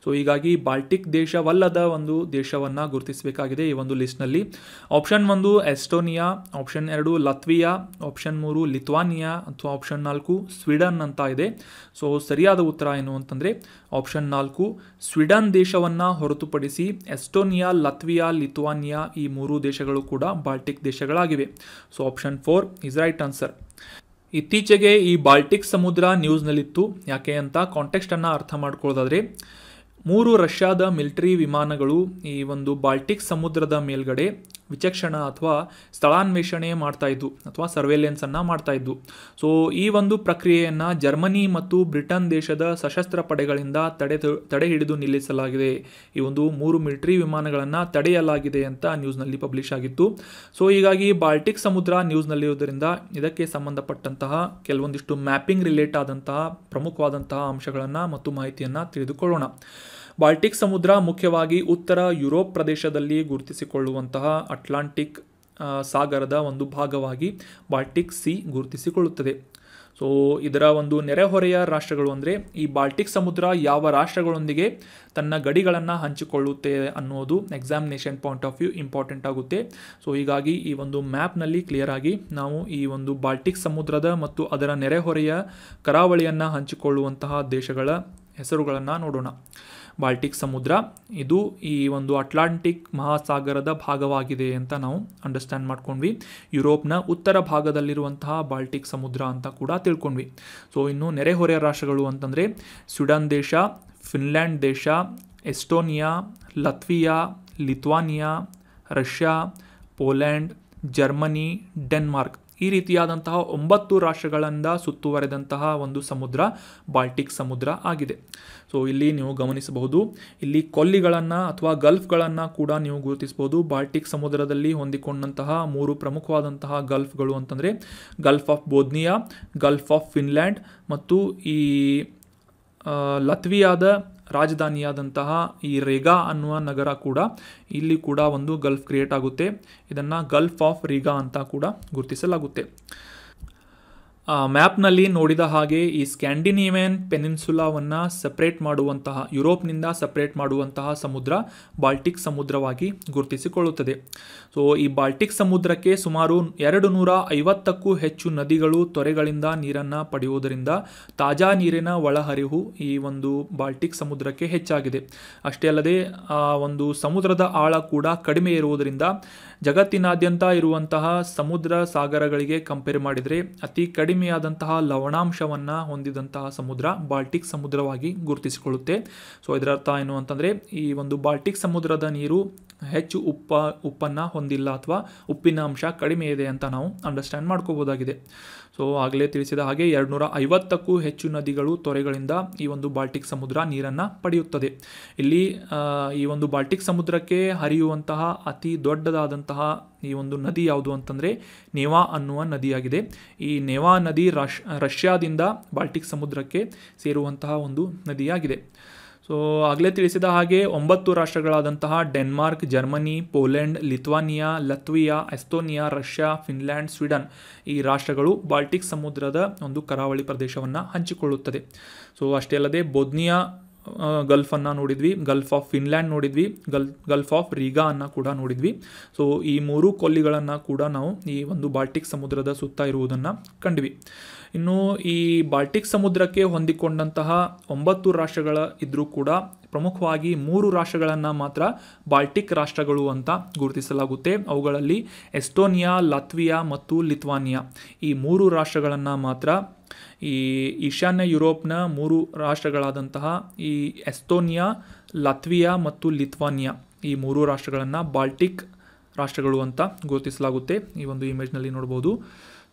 Speaker 1: ಸೊ ಹೀಗಾಗಿ ಬಾಲ್ಟಿಕ್ ದೇಶವಲ್ಲದ ಒಂದು ದೇಶವನ್ನು ಗುರುತಿಸಬೇಕಾಗಿದೆ ಈ ಒಂದು ಲಿಸ್ಟ್ನಲ್ಲಿ ಆಪ್ಷನ್ ಒಂದು ಎಸ್ಟೋನಿಯಾ ಆಪ್ಷನ್ ಎರಡು ಲತ್ವಿಯಾ ಆಪ್ಷನ್ ಮೂರು ಲಿತ್ವಾನಿಯಾ ಅಥವಾ ಆಪ್ಷನ್ ನಾಲ್ಕು ಸ್ವೀಡನ್ ಅಂತ ಇದೆ ಸೊ ಸರಿಯಾದ ಉತ್ತರ ಏನು ಅಂತಂದರೆ ಆಪ್ಷನ್ ನಾಲ್ಕು ಸ್ವೀಡನ್ ದೇಶವನ್ನು ಹೊರತುಪಡಿಸಿ ಎಸ್ಟೋನಿಯಾ ಲತ್ವಿಯಾ ಲಿಥುವಾನಿಯಾ ಈ ಮೂರು ದೇಶಗಳು ಕೂಡ ಬಾಲ್ಟಿಕ್ ದೇಶಗಳಾಗಿವೆ so option four is right answer ಇತ್ತೀಚೆಗೆ ಈ ಬಾಲ್ಟಿಕ್ ಸಮುದ್ರ ನ್ಯೂಸ್ನಲ್ಲಿತ್ತು ಯಾಕೆ ಅಂತ ಕಾಂಟೆಕ್ಸ್ಟನ್ನು ಅರ್ಥ ಮಾಡ್ಕೊಳ್ಳೋದಾದರೆ ಮೂರು ರಷ್ಯಾದ ಮಿಲಿಟರಿ ವಿಮಾನಗಳು ಈ ಒಂದು ಬಾಲ್ಟಿಕ್ ಸಮುದ್ರದ ಮೇಲ್ಗಡೆ ವಿಚಕ್ಷಣ ಅಥವಾ ಸ್ಥಳಾನ್ವೇಷಣೆ ಮಾಡ್ತಾಯಿದ್ದು ಅಥವಾ ಸರ್ವೇಲೆನ್ಸನ್ನು ಮಾಡ್ತಾಯಿದ್ದು ಸೊ ಈ ಒಂದು ಪ್ರಕ್ರಿಯೆಯನ್ನು ಜರ್ಮನಿ ಮತ್ತು ಬ್ರಿಟನ್ ದೇಶದ ಸಶಸ್ತ್ರ ಪಡೆಗಳಿಂದ ತಡೆ ತಡೆ ಹಿಡಿದು ನಿಲ್ಲಿಸಲಾಗಿದೆ ಈ ಒಂದು ಮೂರು ಮಿಲಿಟರಿ ವಿಮಾನಗಳನ್ನು ತಡೆಯಲಾಗಿದೆ ಅಂತ ನ್ಯೂಸ್ನಲ್ಲಿ ಪಬ್ಲಿಷ್ ಆಗಿತ್ತು ಸೊ ಹೀಗಾಗಿ ಬಾಲ್ಟಿಕ್ ಸಮುದ್ರ ನ್ಯೂಸ್ನಲ್ಲಿರುವುದರಿಂದ ಇದಕ್ಕೆ ಸಂಬಂಧಪಟ್ಟಂತಹ ಕೆಲವೊಂದಿಷ್ಟು ಮ್ಯಾಪಿಂಗ್ ರಿಲೇಟ್ ಆದಂತಹ ಪ್ರಮುಖವಾದಂತಹ ಅಂಶಗಳನ್ನು ಮತ್ತು ಮಾಹಿತಿಯನ್ನು ತಿಳಿದುಕೊಳ್ಳೋಣ ಬಾಲ್ಟಿಕ್ ಸಮುದ್ರ ಮುಖ್ಯವಾಗಿ ಉತ್ತರ ಯುರೋಪ್ ಪ್ರದೇಶದಲ್ಲಿ ಗುರುತಿಸಿಕೊಳ್ಳುವಂತಹ ಅಟ್ಲಾಂಟಿಕ್ ಸಾಗರದ ಒಂದು ಭಾಗವಾಗಿ ಬಾಲ್ಟಿಕ್ ಸಿ ಗುರುತಿಸಿಕೊಳ್ಳುತ್ತದೆ ಸೊ ಇದರ ಒಂದು ನೆರೆಹೊರೆಯ ರಾಷ್ಟ್ರಗಳು ಅಂದರೆ ಈ ಬಾಲ್ಟಿಕ್ ಸಮುದ್ರ ಯಾವ ರಾಷ್ಟ್ರಗಳೊಂದಿಗೆ ತನ್ನ ಗಡಿಗಳನ್ನು ಹಂಚಿಕೊಳ್ಳುತ್ತೆ ಅನ್ನೋದು examination point of view important ಆಗುತ್ತೆ ಸೊ ಹೀಗಾಗಿ ಈ ಒಂದು ಮ್ಯಾಪ್ನಲ್ಲಿ ಕ್ಲಿಯರ್ ಆಗಿ ನಾವು ಈ ಒಂದು ಬಾಲ್ಟಿಕ್ ಸಮುದ್ರದ ಮತ್ತು ಅದರ ನೆರೆಹೊರೆಯ ಕರಾವಳಿಯನ್ನು ಹಂಚಿಕೊಳ್ಳುವಂತಹ ದೇಶಗಳ ಹೆಸರುಗಳನ್ನು ನೋಡೋಣ ಬಾಲ್ಟಿಕ್ ಸಮುದ್ರ ಇದು ಈ ಒಂದು ಅಟ್ಲಾಂಟಿಕ್ ಮಹಾಸಾಗರದ ಭಾಗವಾಗಿದೆ ಅಂತ ನಾವು ಅಂಡರ್ಸ್ಟ್ಯಾಂಡ್ ಮಾಡ್ಕೊಂಡ್ವಿ ಯುರೋಪ್ನ ಉತ್ತರ ಭಾಗದಲ್ಲಿರುವಂತಹ ಬಾಲ್ಟಿಕ್ ಸಮುದ್ರ ಅಂತ ಕೂಡ ತಿಳ್ಕೊಂಡ್ವಿ ಸೊ ಇನ್ನು ನೆರೆಹೊರೆಯ ರಾಷ್ಟ್ರಗಳು ಅಂತಂದರೆ ಸ್ವಿಡನ್ ದೇಶ ಫಿನ್ಲ್ಯಾಂಡ್ ದೇಶ Estonia Latvia Lithuania Russia Poland Germany Denmark ಈ ರೀತಿಯಾದಂತಹ ಒಂಬತ್ತು ರಾಷ್ಟ್ರಗಳಿಂದ ಸುತ್ತುವರೆದಂತಹ ಒಂದು ಸಮುದ್ರ ಬಾಲ್ಟಿಕ್ ಸಮುದ್ರ ಆಗಿದೆ ಸೊ ಇಲ್ಲಿ ನೀವು ಗಮನಿಸಬಹುದು ಇಲ್ಲಿ ಕೊಲ್ಲಿಗಳನ್ನು ಅಥವಾ ಗಲ್ಫ್ಗಳನ್ನು ಕೂಡ ನೀವು ಗುರುತಿಸಬಹುದು ಬಾಲ್ಟಿಕ್ ಸಮುದ್ರದಲ್ಲಿ ಹೊಂದಿಕೊಂಡಂತಹ ಮೂರು ಪ್ರಮುಖವಾದಂತಹ ಗಲ್ಫ್ಗಳು ಅಂತಂದರೆ gulf of Bothnia gulf of Finland ಮತ್ತು ಈ ಲತ್ವಿಯಾದ ರಾಜಧಾನಿಯಾದಂತಹ ಈ ರೇಗಾ ಅನ್ನುವ ನಗರ ಕೂಡ ಇಲ್ಲಿ ಕೂಡ ಒಂದು ಗಲ್ಫ್ ಕ್ರಿಯೇಟ್ ಆಗುತ್ತೆ ಇದನ್ನು ಗಲ್ಫ್ ಆಫ್ ರಿಗಾ ಅಂತ ಕೂಡ ಗುರುತಿಸಲಾಗುತ್ತೆ ಮ್ಯಾಪ್ನಲ್ಲಿ ನೋಡಿದ ಹಾಗೆ ಈ ಸ್ಕ್ಯಾಂಡಿನೇವಿಯನ್ ಪೆನಿನ್ಸುಲಾವನ್ನು ಸಪ್ರೇಟ್ ಮಾಡುವಂತಹ ಯುರೋಪ್ನಿಂದ ಸಪ್ರೇಟ್ ಮಾಡುವಂತಹ ಸಮುದ್ರ ಬಾಲ್ಟಿಕ್ ಸಮುದ್ರವಾಗಿ ಗುರುತಿಸಿಕೊಳ್ಳುತ್ತದೆ ಸೊ ಈ ಬಾಲ್ಟಿಕ್ ಸಮುದ್ರಕ್ಕೆ ಸುಮಾರು ಎರಡು ನೂರ ಐವತ್ತಕ್ಕೂ ಹೆಚ್ಚು ನದಿಗಳು ತೊರೆಗಳಿಂದ ನೀರನ್ನು ಪಡೆಯುವುದರಿಂದ ತಾಜಾ ನೀರಿನ ಒಳಹರಿವು ಈ ಒಂದು ಬಾಲ್ಟಿಕ್ ಸಮುದ್ರಕ್ಕೆ ಹೆಚ್ಚಾಗಿದೆ ಅಷ್ಟೇ ಅಲ್ಲದೆ ಒಂದು ಸಮುದ್ರದ ಆಳ ಕೂಡ ಕಡಿಮೆ ಇರುವುದರಿಂದ ಜಗತ್ತಿನಾದ್ಯಂತ ಇರುವಂತಹ ಸಮುದ್ರ ಸಾಗರಗಳಿಗೆ ಕಂಪೇರ್ ಮಾಡಿದರೆ ಅತಿ ಕಡಿಮೆಯಾದಂತಹ ಲವಣಾಂಶವನ್ನು ಹೊಂದಿದಂತಹ ಸಮುದ್ರ ಬಾಲ್ಟಿಕ್ ಸಮುದ್ರವಾಗಿ ಗುರುತಿಸಿಕೊಳ್ಳುತ್ತೆ ಸೊ ಇದರರ್ಥ ಏನು ಅಂತಂದರೆ ಈ ಒಂದು ಬಾಲ್ಟಿಕ್ ಸಮುದ್ರದ ನೀರು ಹೆಚ್ಚು ಉಪ್ಪ ಉಪ್ಪನ್ನು ಹೊಂದಿಲ್ಲ ಅಥವಾ ಉಪ್ಪಿನ ಅಂಶ ಕಡಿಮೆ ಇದೆ ಅಂತ ನಾವು ಅಂಡರ್ಸ್ಟ್ಯಾಂಡ್ ಮಾಡ್ಕೋಬೋದಾಗಿದೆ ಸೊ ಆಗಲೇ ತಿಳಿಸಿದ ಹಾಗೆ ಎರಡು ನೂರ ಐವತ್ತಕ್ಕೂ ಹೆಚ್ಚು ನದಿಗಳು ತೊರೆಗಳಿಂದ ಈ ಒಂದು ಬಾಲ್ಟಿಕ್ ಸಮುದ್ರ ನೀರನ್ನು ಪಡೆಯುತ್ತದೆ ಇಲ್ಲಿ ಈ ಒಂದು ಬಾಲ್ಟಿಕ್ ಸಮುದ್ರಕ್ಕೆ ಹರಿಯುವಂತಹ ಅತಿ ದೊಡ್ಡದಾದಂತಹ ಈ ಒಂದು ನದಿ ಯಾವುದು ಅಂತಂದರೆ ನೇವಾ ಅನ್ನುವ ನದಿಯಾಗಿದೆ ಈ ನೇವಾ ನದಿ ರಷ್ ರಷ್ಯಾದಿಂದ ಬಾಲ್ಟಿಕ್ ಸಮುದ್ರಕ್ಕೆ ಸೇರುವಂತಹ ಒಂದು ನದಿಯಾಗಿದೆ ಸೊ ಆಗಲೇ ತಿಳಿಸಿದ ಹಾಗೆ ಒಂಬತ್ತು ರಾಷ್ಟ್ರಗಳಾದಂತಹ Denmark Germany Poland Lithuania Latvia Estonia Russia Finland Sweden ಈ ರಾಷ್ಟ್ರಗಳು ಬಾಲ್ಟಿಕ್ ಸಮುದ್ರದ ಒಂದು ಕರಾವಳಿ ಪ್ರದೇಶವನ್ನು ಹಂಚಿಕೊಳ್ಳುತ್ತದೆ ಸೊ ಅಷ್ಟೇ ಅಲ್ಲದೆ ಬೋದ್ನಿಯಾ ಗಲ್ಫನ್ನು ನೋಡಿದ್ವಿ ಗಲ್ಫ್ ಆಫ್ ಫಿನ್ಲ್ಯಾಂಡ್ ನೋಡಿದ್ವಿ ಗಲ್ ಗಲ್ಫ್ ಆಫ್ ರೀಗಾ ಅನ್ನು ಕೂಡ ನೋಡಿದ್ವಿ ಸೊ ಈ ಮೂರು ಕೊಲ್ಲಿಗಳನ್ನು ಕೂಡ ನಾವು ಈ ಒಂದು ಬಾಲ್ಟಿಕ್ ಸಮುದ್ರದ ಸುತ್ತ ಇರುವುದನ್ನು ಕಂಡ್ವಿ ಇನ್ನು ಈ ಬಾಲ್ಟಿಕ್ ಸಮುದ್ರಕ್ಕೆ ಹೊಂದಿಕೊಂಡಂತಹ ಒಂಬತ್ತು ರಾಷ್ಟ್ರಗಳ ಇದ್ರೂ ಕೂಡ ಪ್ರಮುಖವಾಗಿ ಮೂರು ರಾಷ್ಟ್ರಗಳನ್ನು ಮಾತ್ರ ಬಾಲ್ಟಿಕ್ ರಾಷ್ಟ್ರಗಳು ಅಂತ ಗುರುತಿಸಲಾಗುತ್ತೆ ಅವುಗಳಲ್ಲಿ ಎಸ್ಟೋನಿಯಾ ಲತ್ವಿಯಾ ಮತ್ತು ಲಿತ್ವಾನಿಯಾ ಈ ಮೂರು ರಾಷ್ಟ್ರಗಳನ್ನು ಮಾತ್ರ ಈ ಈಶಾನ್ಯ ಯುರೋಪ್ನ ಮೂರು ರಾಷ್ಟ್ರಗಳಾದಂತಹ ಈ ಎಸ್ತೋನಿಯಾ ಲತ್ವಿಯಾ ಮತ್ತು ಲಿತ್ವಾನಿಯಾ ಈ ಮೂರು ರಾಷ್ಟ್ರಗಳನ್ನು ಬಾಲ್ಟಿಕ್ ರಾಷ್ಟ್ರಗಳು ಅಂತ ಗುರುತಿಸಲಾಗುತ್ತೆ ಈ ಒಂದು ಇಮೇಜ್ನಲ್ಲಿ ನೋಡ್ಬೋದು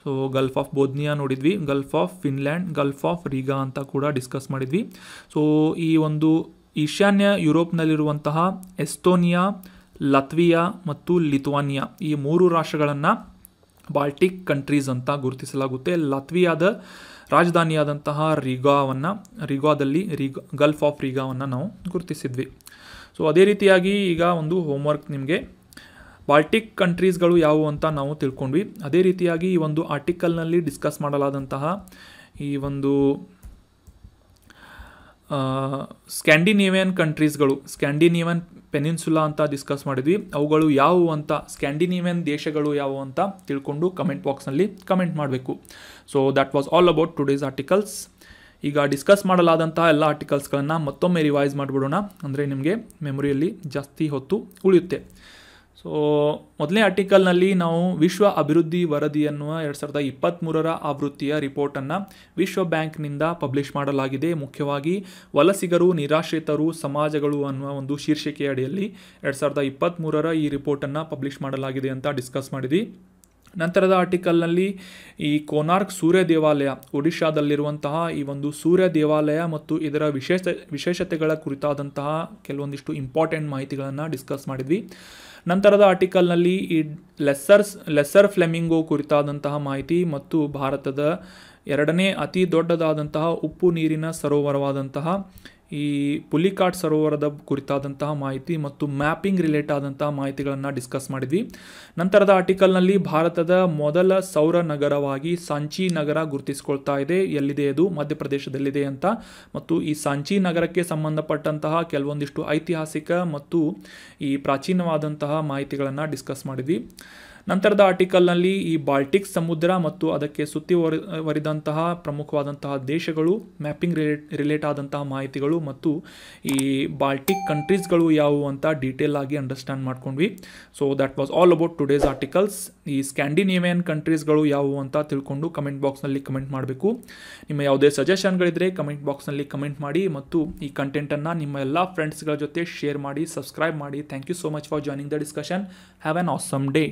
Speaker 1: ಸೊ ಗಲ್ಫ್ ಆಫ್ ಬೋದ್ನಿಯಾ ನೋಡಿದ್ವಿ gulf of Finland gulf of Riga ಅಂತ ಕೂಡ ಡಿಸ್ಕಸ್ ಮಾಡಿದ್ವಿ ಸೊ ಈ ಒಂದು ಈಶಾನ್ಯ ಯುರೋಪ್ನಲ್ಲಿರುವಂತಹ ಎಸ್ತೋನಿಯಾ ಲತ್ವಿಯಾ ಮತ್ತು ಲಿತ್ವಾನಿಯಾ ಈ ಮೂರು ರಾಷ್ಟ್ರಗಳನ್ನು ಬಾಲ್ಟಿಕ್ ಕಂಟ್ರೀಸ್ ಅಂತ ಗುರುತಿಸಲಾಗುತ್ತೆ ಲತ್ವಿಯಾದ ರಾಜಧಾನಿಯಾದಂತಹ ರಿಗಾವನ್ನು ರಿಗಾದಲ್ಲಿ ರಿಗ ಗಲ್ಫ್ ಆಫ್ ರಿಗಾವನ್ನು ನಾವು ಗುರುತಿಸಿದ್ವಿ ಸೊ ಅದೇ ರೀತಿಯಾಗಿ ಈಗ ಒಂದು ಹೋಮ್ವರ್ಕ್ ನಿಮಗೆ ಬಾಲ್ಟಿಕ್ ಕಂಟ್ರೀಸ್ಗಳು ಯಾವುವು ಅಂತ ನಾವು ತಿಳ್ಕೊಂಡ್ವಿ ಅದೇ ರೀತಿಯಾಗಿ ಈ ಒಂದು ಆರ್ಟಿಕಲ್ನಲ್ಲಿ ಡಿಸ್ಕಸ್ ಮಾಡಲಾದಂತಹ ಈ ಒಂದು ಸ್ಕ್ಯಾಂಡಿನೇವಿಯನ್ ಕಂಟ್ರೀಸ್ಗಳು ಸ್ಕ್ಯಾಂಡಿನೇವಿಯನ್ ಪೆನಿನ್ಸುಲಾ ಅಂತ ಡಿಸ್ಕಸ್ ಮಾಡಿದ್ವಿ ಅವುಗಳು ಯಾವುವು ಅಂತ ಸ್ಕ್ಯಾಂಡಿನೇವಿಯನ್ ದೇಶಗಳು ಯಾವುವು ಅಂತ ತಿಳ್ಕೊಂಡು ಕಮೆಂಟ್ ಬಾಕ್ಸ್ನಲ್ಲಿ ಕಮೆಂಟ್ ಮಾಡಬೇಕು so that was all about today's articles ಈಗ ಡಿಸ್ಕಸ್ ಮಾಡಲಾದಂತಹ ಎಲ್ಲ ಆರ್ಟಿಕಲ್ಸ್ಗಳನ್ನು ಮತ್ತೊಮ್ಮೆ ರಿವೈಸ್ ಮಾಡಿಬಿಡೋಣ ಅಂದರೆ ನಿಮಗೆ ಮೆಮೊರಿಯಲ್ಲಿ ಜಾಸ್ತಿ ಹೊತ್ತು ಉಳಿಯುತ್ತೆ ಸೊ ಮೊದಲನೇ ಆರ್ಟಿಕಲ್ನಲ್ಲಿ ನಾವು ವಿಶ್ವ ಅಭಿವೃದ್ಧಿ ಅನ್ನುವ ಎರಡು ಸಾವಿರದ ಇಪ್ಪತ್ತ್ಮೂರರ ಆವೃತ್ತಿಯ ರಿಪೋರ್ಟನ್ನು ವಿಶ್ವ ಬ್ಯಾಂಕ್ನಿಂದ ಪಬ್ಲಿಷ್ ಮಾಡಲಾಗಿದೆ ಮುಖ್ಯವಾಗಿ ವಲಸಿಗರು ನಿರಾಶ್ರಿತರು ಸಮಾಜಗಳು ಅನ್ನುವ ಒಂದು ಶೀರ್ಷಿಕೆಯ ಅಡಿಯಲ್ಲಿ ಎರಡು ಸಾವಿರದ ಇಪ್ಪತ್ತ್ಮೂರರ ಈ ರಿಪೋರ್ಟನ್ನು ಪಬ್ಲಿಷ್ ಮಾಡಲಾಗಿದೆ ಅಂತ ಡಿಸ್ಕಸ್ ಮಾಡಿದ್ವಿ ನಂತರದ ಆರ್ಟಿಕಲ್ನಲ್ಲಿ ಈ ಕೋನಾರ್ಕ್ ಸೂರ್ಯ ದೇವಾಲಯ ಒಡಿಶಾದಲ್ಲಿರುವಂತಹ ಈ ಒಂದು ಸೂರ್ಯ ದೇವಾಲಯ ಮತ್ತು ಇದರ ವಿಶೇಷ ವಿಶೇಷತೆಗಳ ಕುರಿತಾದಂತಹ ಕೆಲವೊಂದಿಷ್ಟು ಇಂಪಾರ್ಟೆಂಟ್ ಮಾಹಿತಿಗಳನ್ನು ಡಿಸ್ಕಸ್ ಮಾಡಿದ್ವಿ ನಂತರದ ಆರ್ಟಿಕಲ್ನಲ್ಲಿ ಈ ಲೆಸ್ಸರ್ಸ್ ಲೆಸ್ಸರ್ ಫ್ಲೆಮಿಂಗೋ ಕುರಿತಾದಂತಹ ಮಾಹಿತಿ ಮತ್ತು ಭಾರತದ ಎರಡನೇ ಅತಿ ದೊಡ್ಡದಾದಂತಹ ಉಪ್ಪು ನೀರಿನ ಸರೋವರವಾದಂತಹ ಈ ಪುಲಿಕಾಟ್ ಸರೋವರದ ಕುರಿತಾದಂತಹ ಮಾಹಿತಿ ಮತ್ತು ಮ್ಯಾಪಿಂಗ್ ರಿಲೇಟ್ ಆದಂತಹ ಮಾಹಿತಿಗಳನ್ನು ಡಿಸ್ಕಸ್ ಮಾಡಿದ್ವಿ ನಂತರದ ಆರ್ಟಿಕಲ್ನಲ್ಲಿ ಭಾರತದ ಮೊದಲ ಸೌರ ನಗರವಾಗಿ ಸಾಂಚಿ ನಗರ ಗುರುತಿಸಿಕೊಳ್ತಾ ಇದೆ ಎಲ್ಲಿದೆ ಅದು ಮಧ್ಯಪ್ರದೇಶದಲ್ಲಿದೆ ಅಂತ ಮತ್ತು ಈ ಸಾಂಚಿ ನಗರಕ್ಕೆ ಸಂಬಂಧಪಟ್ಟಂತಹ ಕೆಲವೊಂದಿಷ್ಟು ಐತಿಹಾಸಿಕ ಮತ್ತು ಈ ಪ್ರಾಚೀನವಾದಂತಹ ಮಾಹಿತಿಗಳನ್ನು ಡಿಸ್ಕಸ್ ಮಾಡಿದ್ವಿ ನಂತರದ ಆರ್ಟಿಕಲ್ನಲ್ಲಿ ಈ ಬಾಲ್ಟಿಕ್ ಸಮುದ್ರ ಮತ್ತು ಅದಕ್ಕೆ ಸುತ್ತಿ ವರಿದಂತಹ ಪ್ರಮುಖವಾದಂತಹ ದೇಶಗಳು ಮ್ಯಾಪಿಂಗ್ ರಿಲೇಟ್ ರಿಲೇಟ್ ಆದಂತಹ ಮಾಹಿತಿಗಳು ಮತ್ತು ಈ ಬಾಲ್ಟಿಕ್ ಕಂಟ್ರೀಸ್ಗಳು ಯಾವುವು ಅಂತ ಡೀಟೇಲ್ ಆಗಿ ಅಂಡರ್ಸ್ಟ್ಯಾಂಡ್ ಮಾಡ್ಕೊಂಡ್ವಿ so that was all about today's articles ಈ ಸ್ಕ್ಯಾಂಡಿನೇವಿಯನ್ ಕಂಟ್ರೀಸ್ಗಳು ಯಾವುವು ಅಂತ ತಿಳ್ಕೊಂಡು ಕಮೆಂಟ್ ಬಾಕ್ಸ್ನಲ್ಲಿ ಕಮೆಂಟ್ ಮಾಡಬೇಕು ನಿಮ್ಮ ಯಾವುದೇ ಸಜೆಷನ್ಗಳಿದ್ರೆ ಕಮೆಂಟ್ ಬಾಕ್ಸ್ನಲ್ಲಿ ಕಮೆಂಟ್ ಮಾಡಿ ಮತ್ತು ಈ ಕಂಟೆಂಟನ್ನು ನಿಮ್ಮ ಎಲ್ಲ ಫ್ರೆಂಡ್ಸ್ಗಳ ಜೊತೆ ಶೇರ್ ಮಾಡಿ ಸಬ್ಸ್ಕ್ರೈಬ್ ಮಾಡಿ thank you so much for joining the discussion have an awesome day